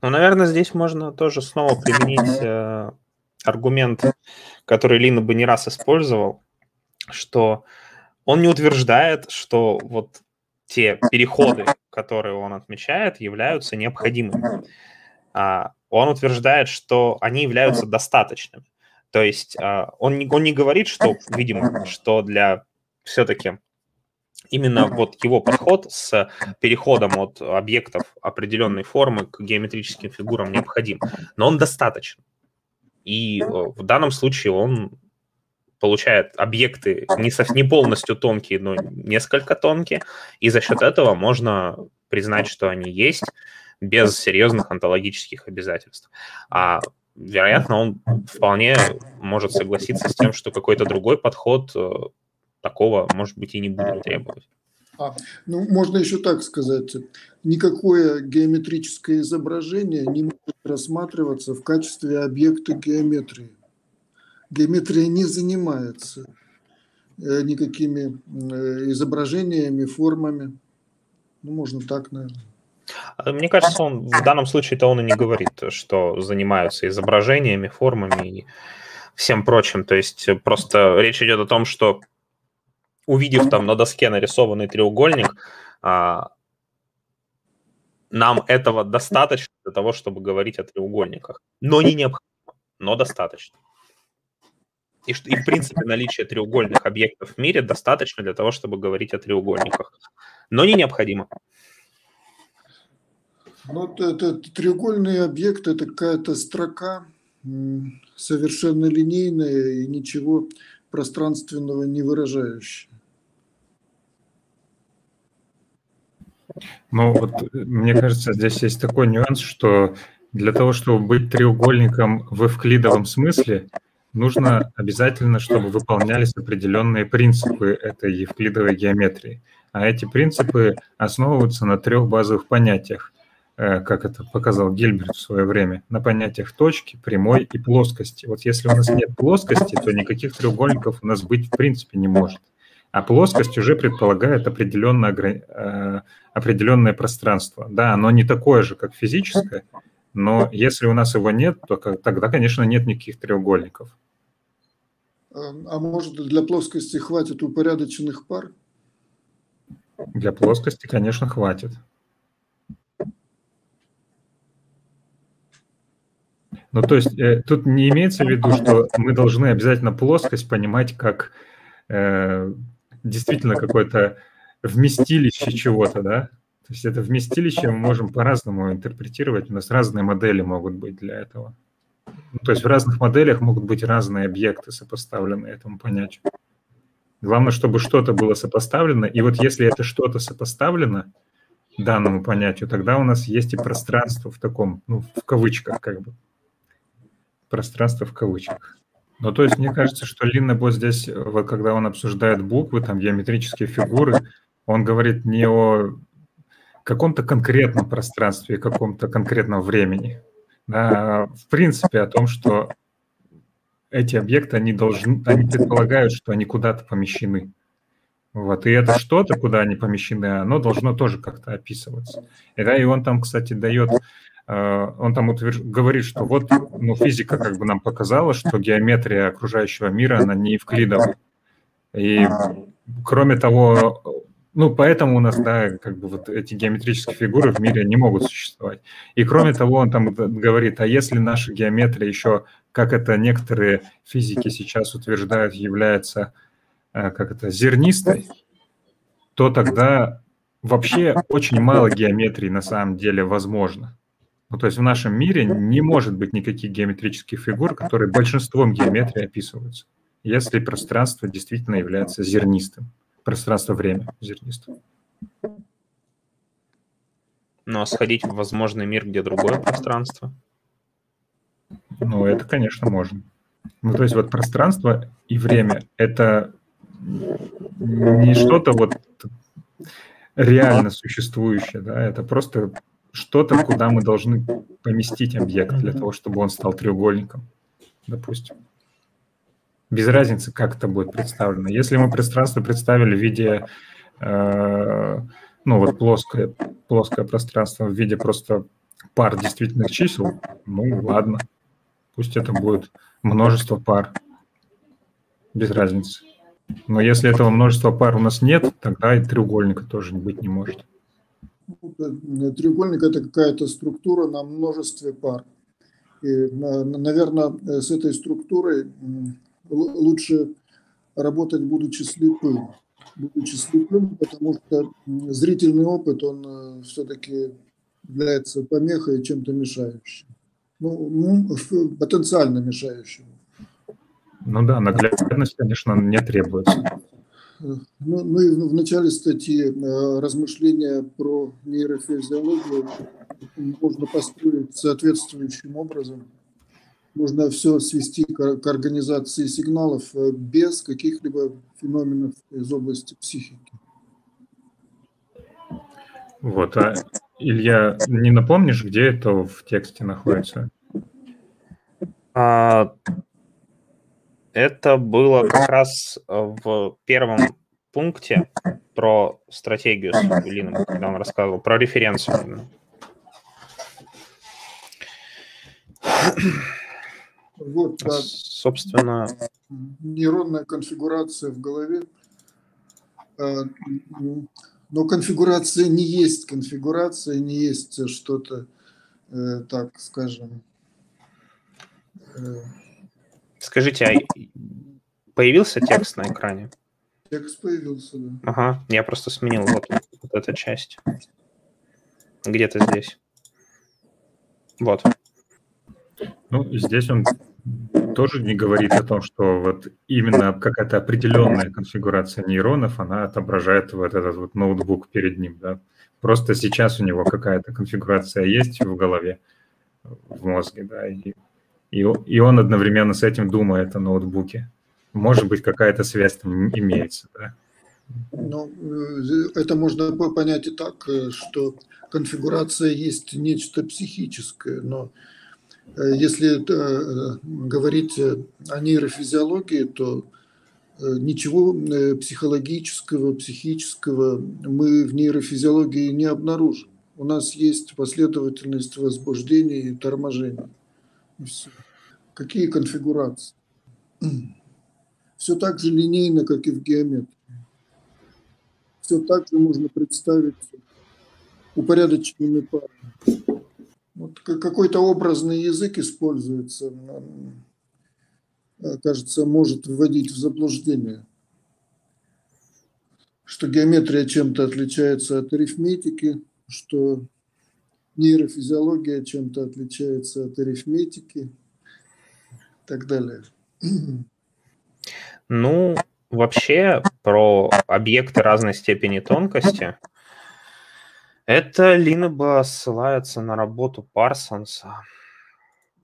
Ну, наверное, здесь можно тоже снова применить э, аргумент, который Лина бы не раз использовал, что он не утверждает, что вот те переходы, которые он отмечает, являются необходимыми. А, он утверждает, что они являются достаточными. То есть а, он не, он не говорит, что, видимо, что для все-таки именно вот его подход с переходом от объектов определенной формы к геометрическим фигурам необходим, но он достаточен. И э, в данном случае он получает объекты не, со, не полностью тонкие, но несколько тонкие, и за счет этого можно признать, что они есть без серьезных онтологических обязательств. А вероятно, он вполне может согласиться с тем, что какой-то другой подход э, такого, может быть, и не будет требовать. А, ну, можно еще так сказать. Никакое геометрическое изображение не может рассматриваться в качестве объекта геометрии. Геометрия не занимается э, никакими э, изображениями, формами. Ну, можно так, наверное. Э, мне кажется, он в данном случае-то он и не говорит, что занимаются изображениями, формами и всем прочим. То есть э, просто речь идет о том, что увидев там на доске нарисованный треугольник, а, нам этого достаточно для того, чтобы говорить о треугольниках. Но не необходимо, но достаточно. И, и в принципе наличие треугольных объектов в мире достаточно для того, чтобы говорить о треугольниках. Но не необходимо. Ну, это, треугольный объект – это какая-то строка совершенно линейная и ничего пространственного не выражающая. Ну, вот э, мне кажется, здесь есть такой нюанс, что для того, чтобы быть треугольником в эвклидовом смысле, нужно обязательно, чтобы выполнялись определенные принципы этой евклидовой геометрии. А эти принципы основываются на трех базовых понятиях. Э, как это показал Гильберт в свое время, на понятиях точки, прямой и плоскости. Вот если у нас нет плоскости, то никаких треугольников у нас быть в принципе не может. А плоскость уже предполагает определенное, э, определенное пространство. Да, оно не такое же, как физическое, но если у нас его нет, то тогда, конечно, нет никаких треугольников. А, а может, для плоскости хватит упорядоченных пар? Для плоскости, конечно, хватит. Ну, то есть э, тут не имеется в виду, что мы должны обязательно плоскость понимать как э, действительно какое-то вместилище чего-то, да? То есть это вместилище мы можем по-разному интерпретировать, у нас разные модели могут быть для этого. Ну, то есть в разных моделях могут быть разные объекты сопоставлены этому понятию. Главное, чтобы что-то было сопоставлено, и вот если это что-то сопоставлено, данному понятию, тогда у нас есть и пространство в таком, ну, в кавычках как бы, пространство в кавычках. Ну, то есть, мне кажется, что Линна вот здесь, вот когда он обсуждает буквы, там, геометрические фигуры, он говорит не о каком-то конкретном пространстве и каком-то конкретном времени, а в принципе о том, что эти объекты, они должны, они предполагают, что они куда-то помещены. Вот, и это что-то, куда они помещены, оно должно тоже как-то описываться. И, да, и он там, кстати, дает Э, он там утвержд... говорит, что вот ну, физика как бы нам показала, что геометрия окружающего мира, она не евклидова. И кроме того, ну, поэтому у нас, да, как бы вот эти геометрические фигуры в мире не могут существовать. И кроме того, он там говорит, а если наша геометрия еще, как это некоторые физики сейчас утверждают, является, э, как это, зернистой, то тогда вообще очень мало геометрии на самом деле возможно. Ну, то есть в нашем мире ну, не может быть никаких геометрических фигур, которые большинством геометрии описываются, если пространство действительно является зернистым, пространство-время зернистым. Ну, а сходить в возможный мир, где другое пространство? Ну, это, конечно, можно. Ну, то есть вот пространство и время – это не что-то вот реально существующее, да, это просто что-то, куда мы должны поместить объект для того, чтобы он стал треугольником, допустим. Без разницы, как это будет представлено. Если мы пространство представили в виде, э, ну вот плоское, плоское пространство в виде просто пар действительных чисел, ну ладно, пусть это будет множество пар, без разницы. Но если этого множества пар у нас нет, тогда и треугольника тоже быть не может. Ну, э, треугольник – это какая-то структура на множестве пар. И, наверное, с этой структурой лучше работать, будучи слепым. Будучи слепым, потому что зрительный опыт, он э, все-таки является помехой и чем-то мешающим. Ну, ну потенциально мешающим. Ну да, наглядность, конечно, не требуется ну, ну и в начале статьи э, размышления про нейрофизиологию можно построить соответствующим образом. Можно все свести к организации сигналов э, без каких-либо феноменов из области психики. Вот, а Илья, не напомнишь, где это в тексте находится? А, это было как раз э, в первом пункте про стратегию с Лином, когда он рассказывал, про референцию. Вот, да. Собственно... Нейронная конфигурация в голове. А, но конфигурация не есть конфигурация, не есть что-то, э, так скажем, э, Скажите, а появился текст на экране? Текст появился, да. Ага, я просто сменил вот, вот эту часть. Где-то здесь. Вот. Ну, здесь он тоже не говорит о том, что вот именно какая-то определенная конфигурация нейронов, она отображает вот этот вот ноутбук перед ним, да. Просто сейчас у него какая-то конфигурация есть в голове, в мозге, да, и и, и он одновременно с этим думает о ноутбуке. Может быть, какая-то связь там имеется, да? Ну, э, это можно понять и так, э, что конфигурация есть нечто психическое, но э, если говорить о нейрофизиологии, то ничего психологического, психического мы в нейрофизиологии не обнаружим. У нас есть последовательность возбуждения и торможения все. Какие конфигурации? Все так же линейно, как и в геометрии. Все так же можно представить упорядоченными парами. Вот какой-то образный язык используется, э, кажется, может вводить в заблуждение, что геометрия чем-то отличается от арифметики, что нейрофизиология чем-то отличается от арифметики и так далее. Ну, вообще про объекты разной степени тонкости. Это Линеба ссылается на работу Парсонса.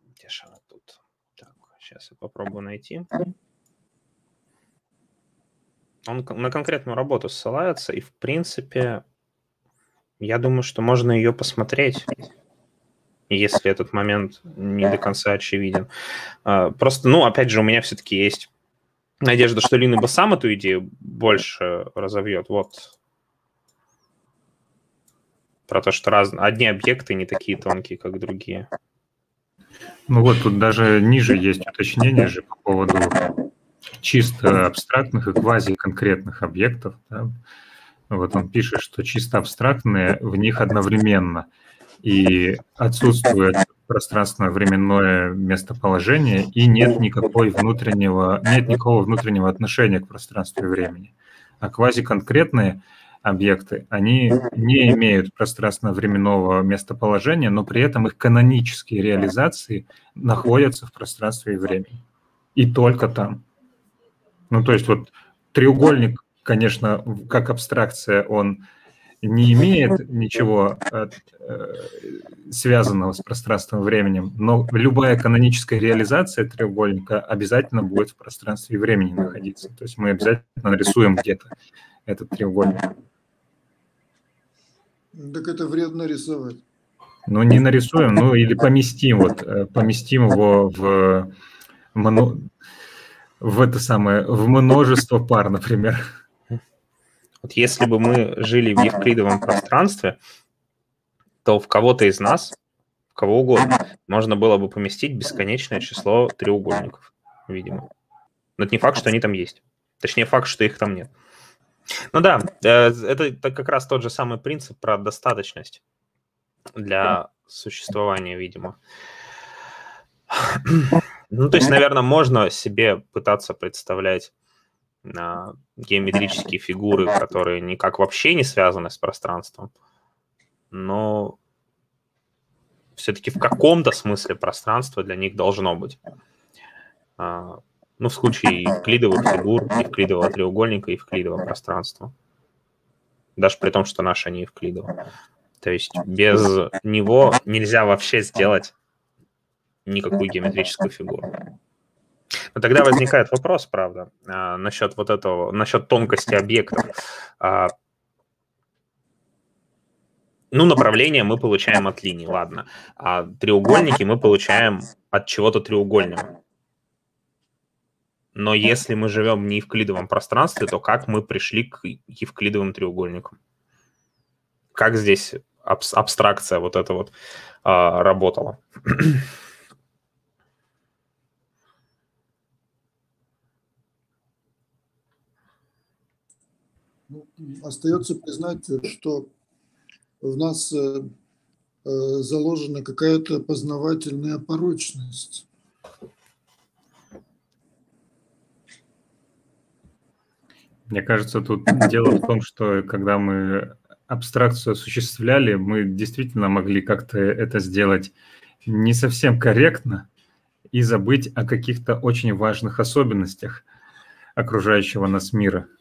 Где же она тут? Так, сейчас я попробую найти. Он на конкретную работу ссылается, и, в принципе, я думаю, что можно ее посмотреть, если этот момент не до конца очевиден. А, просто, ну, опять же, у меня все-таки есть надежда, что Лина бы сам эту идею больше разовьет. Вот про то, что раз... одни объекты не такие тонкие, как другие. Ну вот тут даже ниже есть уточнение же по поводу чисто абстрактных и квази конкретных объектов. Да? Вот он пишет, что чисто абстрактные в них одновременно. И отсутствует пространственно-временное местоположение, и нет никакой внутреннего, нет никакого внутреннего отношения к пространству и времени. А квазиконкретные объекты, они не имеют пространственно-временного местоположения, но при этом их канонические реализации находятся в пространстве и времени. И только там. Ну, то есть вот треугольник конечно, как абстракция он не имеет ничего э, э, связанного с пространством и временем, но любая каноническая реализация треугольника обязательно будет в пространстве и времени находиться. То есть мы обязательно нарисуем где-то этот треугольник. Так это вредно рисовать. Ну, не нарисуем, ну или поместим, вот, э, поместим его в, в это самое, в множество пар, например. Вот если бы мы жили в евклидовом пространстве, то в кого-то из нас, в кого угодно, можно было бы поместить бесконечное число треугольников, видимо. Но это не факт, что они там есть. Точнее, факт, что их там нет. Ну да, э, это как раз тот же самый принцип про достаточность для существования, видимо. Ну, то есть, наверное, можно себе пытаться представлять геометрические фигуры, которые никак вообще не связаны с пространством, но все-таки в каком-то смысле пространство для них должно быть. А, ну, в случае евклидовых фигур, евклидового треугольника, евклидового пространства. Даже при том, что наше не евклидово. То есть без него нельзя вообще сделать никакую геометрическую фигуру. Но тогда возникает вопрос, правда, а, насчет вот этого, насчет тонкости объектов. А, ну, направление мы получаем от линии, ладно. А треугольники мы получаем от чего-то треугольного. Но если мы живем не в неевклидовом пространстве, то как мы пришли к евклидовым треугольникам? Как здесь абстракция вот эта вот а, работала? остается признать, что в нас э, э, заложена какая-то познавательная порочность. Мне кажется, тут дело в том, что когда мы абстракцию осуществляли, мы действительно могли как-то это сделать не совсем корректно и забыть о каких-то очень важных особенностях окружающего нас мира –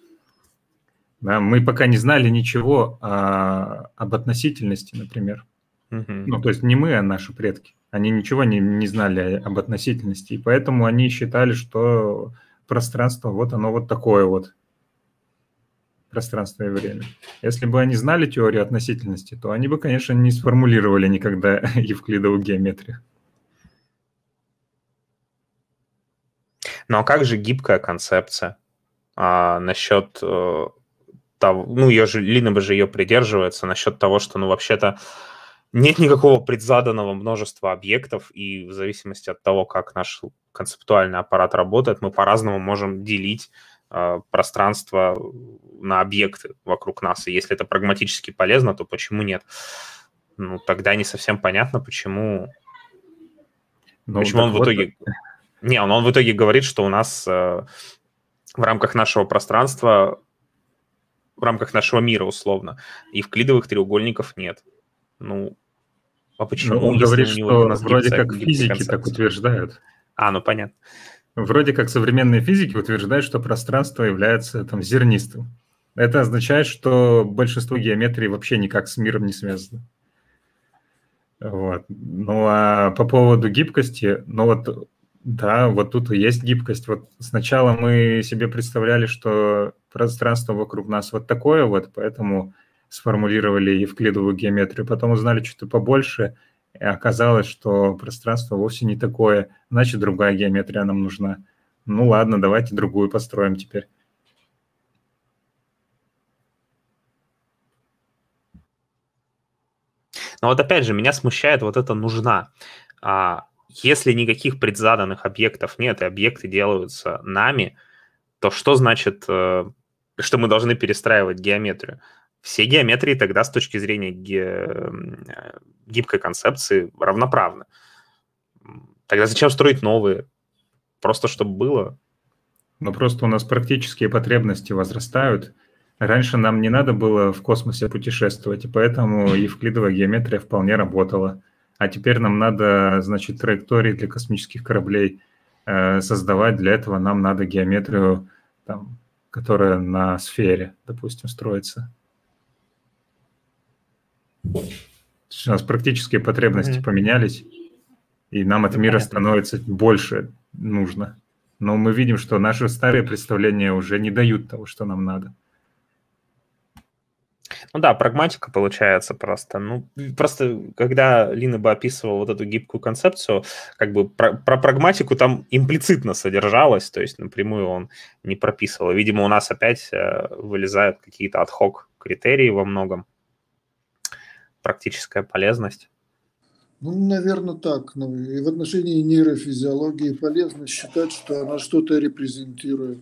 да, мы пока не знали ничего а, об относительности, например. Угу. Ну, то есть не мы, а наши предки. Они ничего не, не знали об относительности, и поэтому они считали, что пространство вот оно вот такое вот. Пространство и время. Если бы они знали теорию относительности, то они бы, конечно, не сформулировали никогда евклидову геометрию. Ну а как же гибкая концепция? А, насчет э, того, ну, ее же, Линнебе же ее придерживается насчет того, что, ну, вообще-то нет никакого предзаданного множества объектов, и в зависимости от того, как наш концептуальный аппарат работает, мы по-разному можем делить э, пространство на объекты вокруг нас. И если это прагматически полезно, то почему нет? Ну, тогда не совсем понятно, почему, ну, почему он в итоге... Это... Не, он, он в итоге говорит, что у нас э, в рамках нашего пространства в рамках нашего мира условно. И в Евклидовых треугольников нет. Ну, а почему? Ну, он говорит, что вроде как физики так утверждают. А, ну понятно. Вроде как современные физики утверждают, что пространство является там зернистым. Это означает, что большинство геометрии вообще никак с миром не связано. Вот. Ну а по поводу гибкости, ну вот да, вот тут есть гибкость. Вот сначала мы себе представляли, что пространство вокруг нас вот такое вот, поэтому сформулировали евклидовую геометрию. Потом узнали что-то побольше, и оказалось, что пространство вовсе не такое, значит, другая геометрия нам нужна. Ну ладно, давайте другую построим теперь. Но вот опять же, меня смущает вот это «нужна». А, если никаких предзаданных объектов нет, и объекты делаются нами, то что значит, э, что мы должны перестраивать геометрию? Все геометрии тогда с точки зрения ге... Э, гибкой концепции равноправны. Тогда зачем строить новые? Просто чтобы было. Ну, просто у нас практические потребности возрастают. Раньше нам не надо было в космосе путешествовать, и поэтому евклидовая геометрия вполне работала а теперь нам надо, значит, траектории для космических кораблей э, создавать, для этого нам надо геометрию, там, которая на сфере, допустим, строится. У нас практические потребности mm-hmm. поменялись, и нам от ну, мира становится больше нужно. Но мы видим, что наши старые представления уже не дают того, что нам надо. Ну да, прагматика получается просто. Ну, просто когда Лина бы описывала вот эту гибкую концепцию, как бы про, про прагматику там имплицитно содержалось, то есть напрямую он не прописывал. Видимо, у нас опять э, вылезают какие-то отхок критерии во многом. Практическая полезность. Ну, наверное, так. Ну, и в отношении нейрофизиологии полезно считать, что она что-то репрезентирует.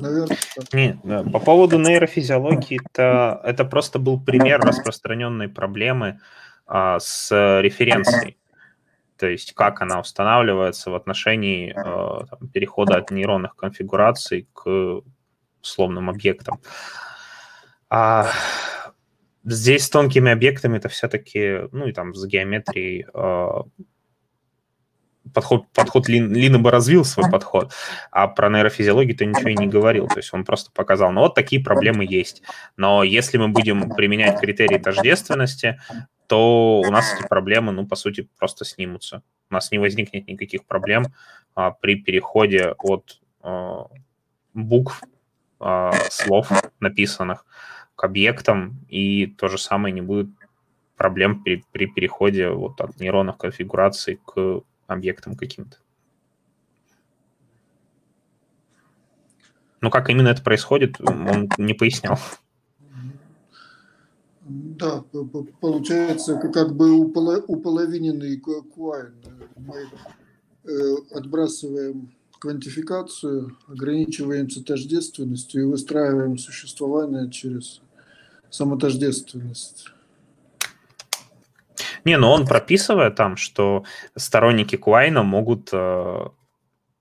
Наверное. Не, да. По поводу нейрофизиологии, это, это просто был пример распространенной проблемы а, с референцией. То есть как она устанавливается в отношении а, там, перехода от нейронных конфигураций к условным объектам. А, здесь с тонкими объектами это все-таки, ну и там с геометрией а, подход, подход Лин, Лина бы развил свой подход, а про нейрофизиологию то ничего и не говорил. То есть он просто показал, ну вот такие проблемы есть. Но если мы будем применять критерии тождественности, то у нас эти проблемы, ну, по сути, просто снимутся. У нас не возникнет никаких проблем а, при переходе от а, букв, а, слов написанных к объектам, и то же самое не будет проблем при, при переходе вот от нейронных конфигураций к объектом каким-то. Но ну, как именно это происходит, он не пояснял. Да, получается, как бы уполовиненный куайн. Э, мы э, отбрасываем квантификацию, ограничиваемся тождественностью и выстраиваем существование через самотождественность. Не, но ну, он прописывает там, что сторонники Куайна могут э,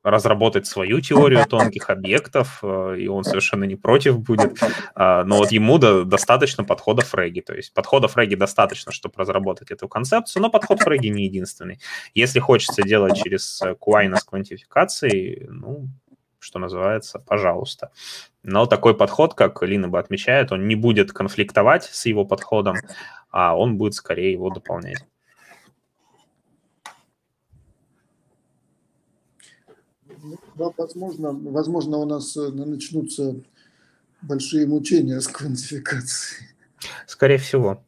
разработать свою теорию тонких объектов, э, и он совершенно не против будет. А, но вот ему достаточно подхода Фреги. То есть подхода Фреги достаточно, чтобы разработать эту концепцию, но подход Фреги не единственный. Если хочется делать через э, Куайна с квантификацией, ну, что называется, пожалуйста. Но такой подход, как Лина бы отмечает, он не будет конфликтовать с его подходом, а он будет скорее его дополнять. Да, ну, возможно, возможно, у нас э, начнутся большие мучения с квантификацией. Скорее всего.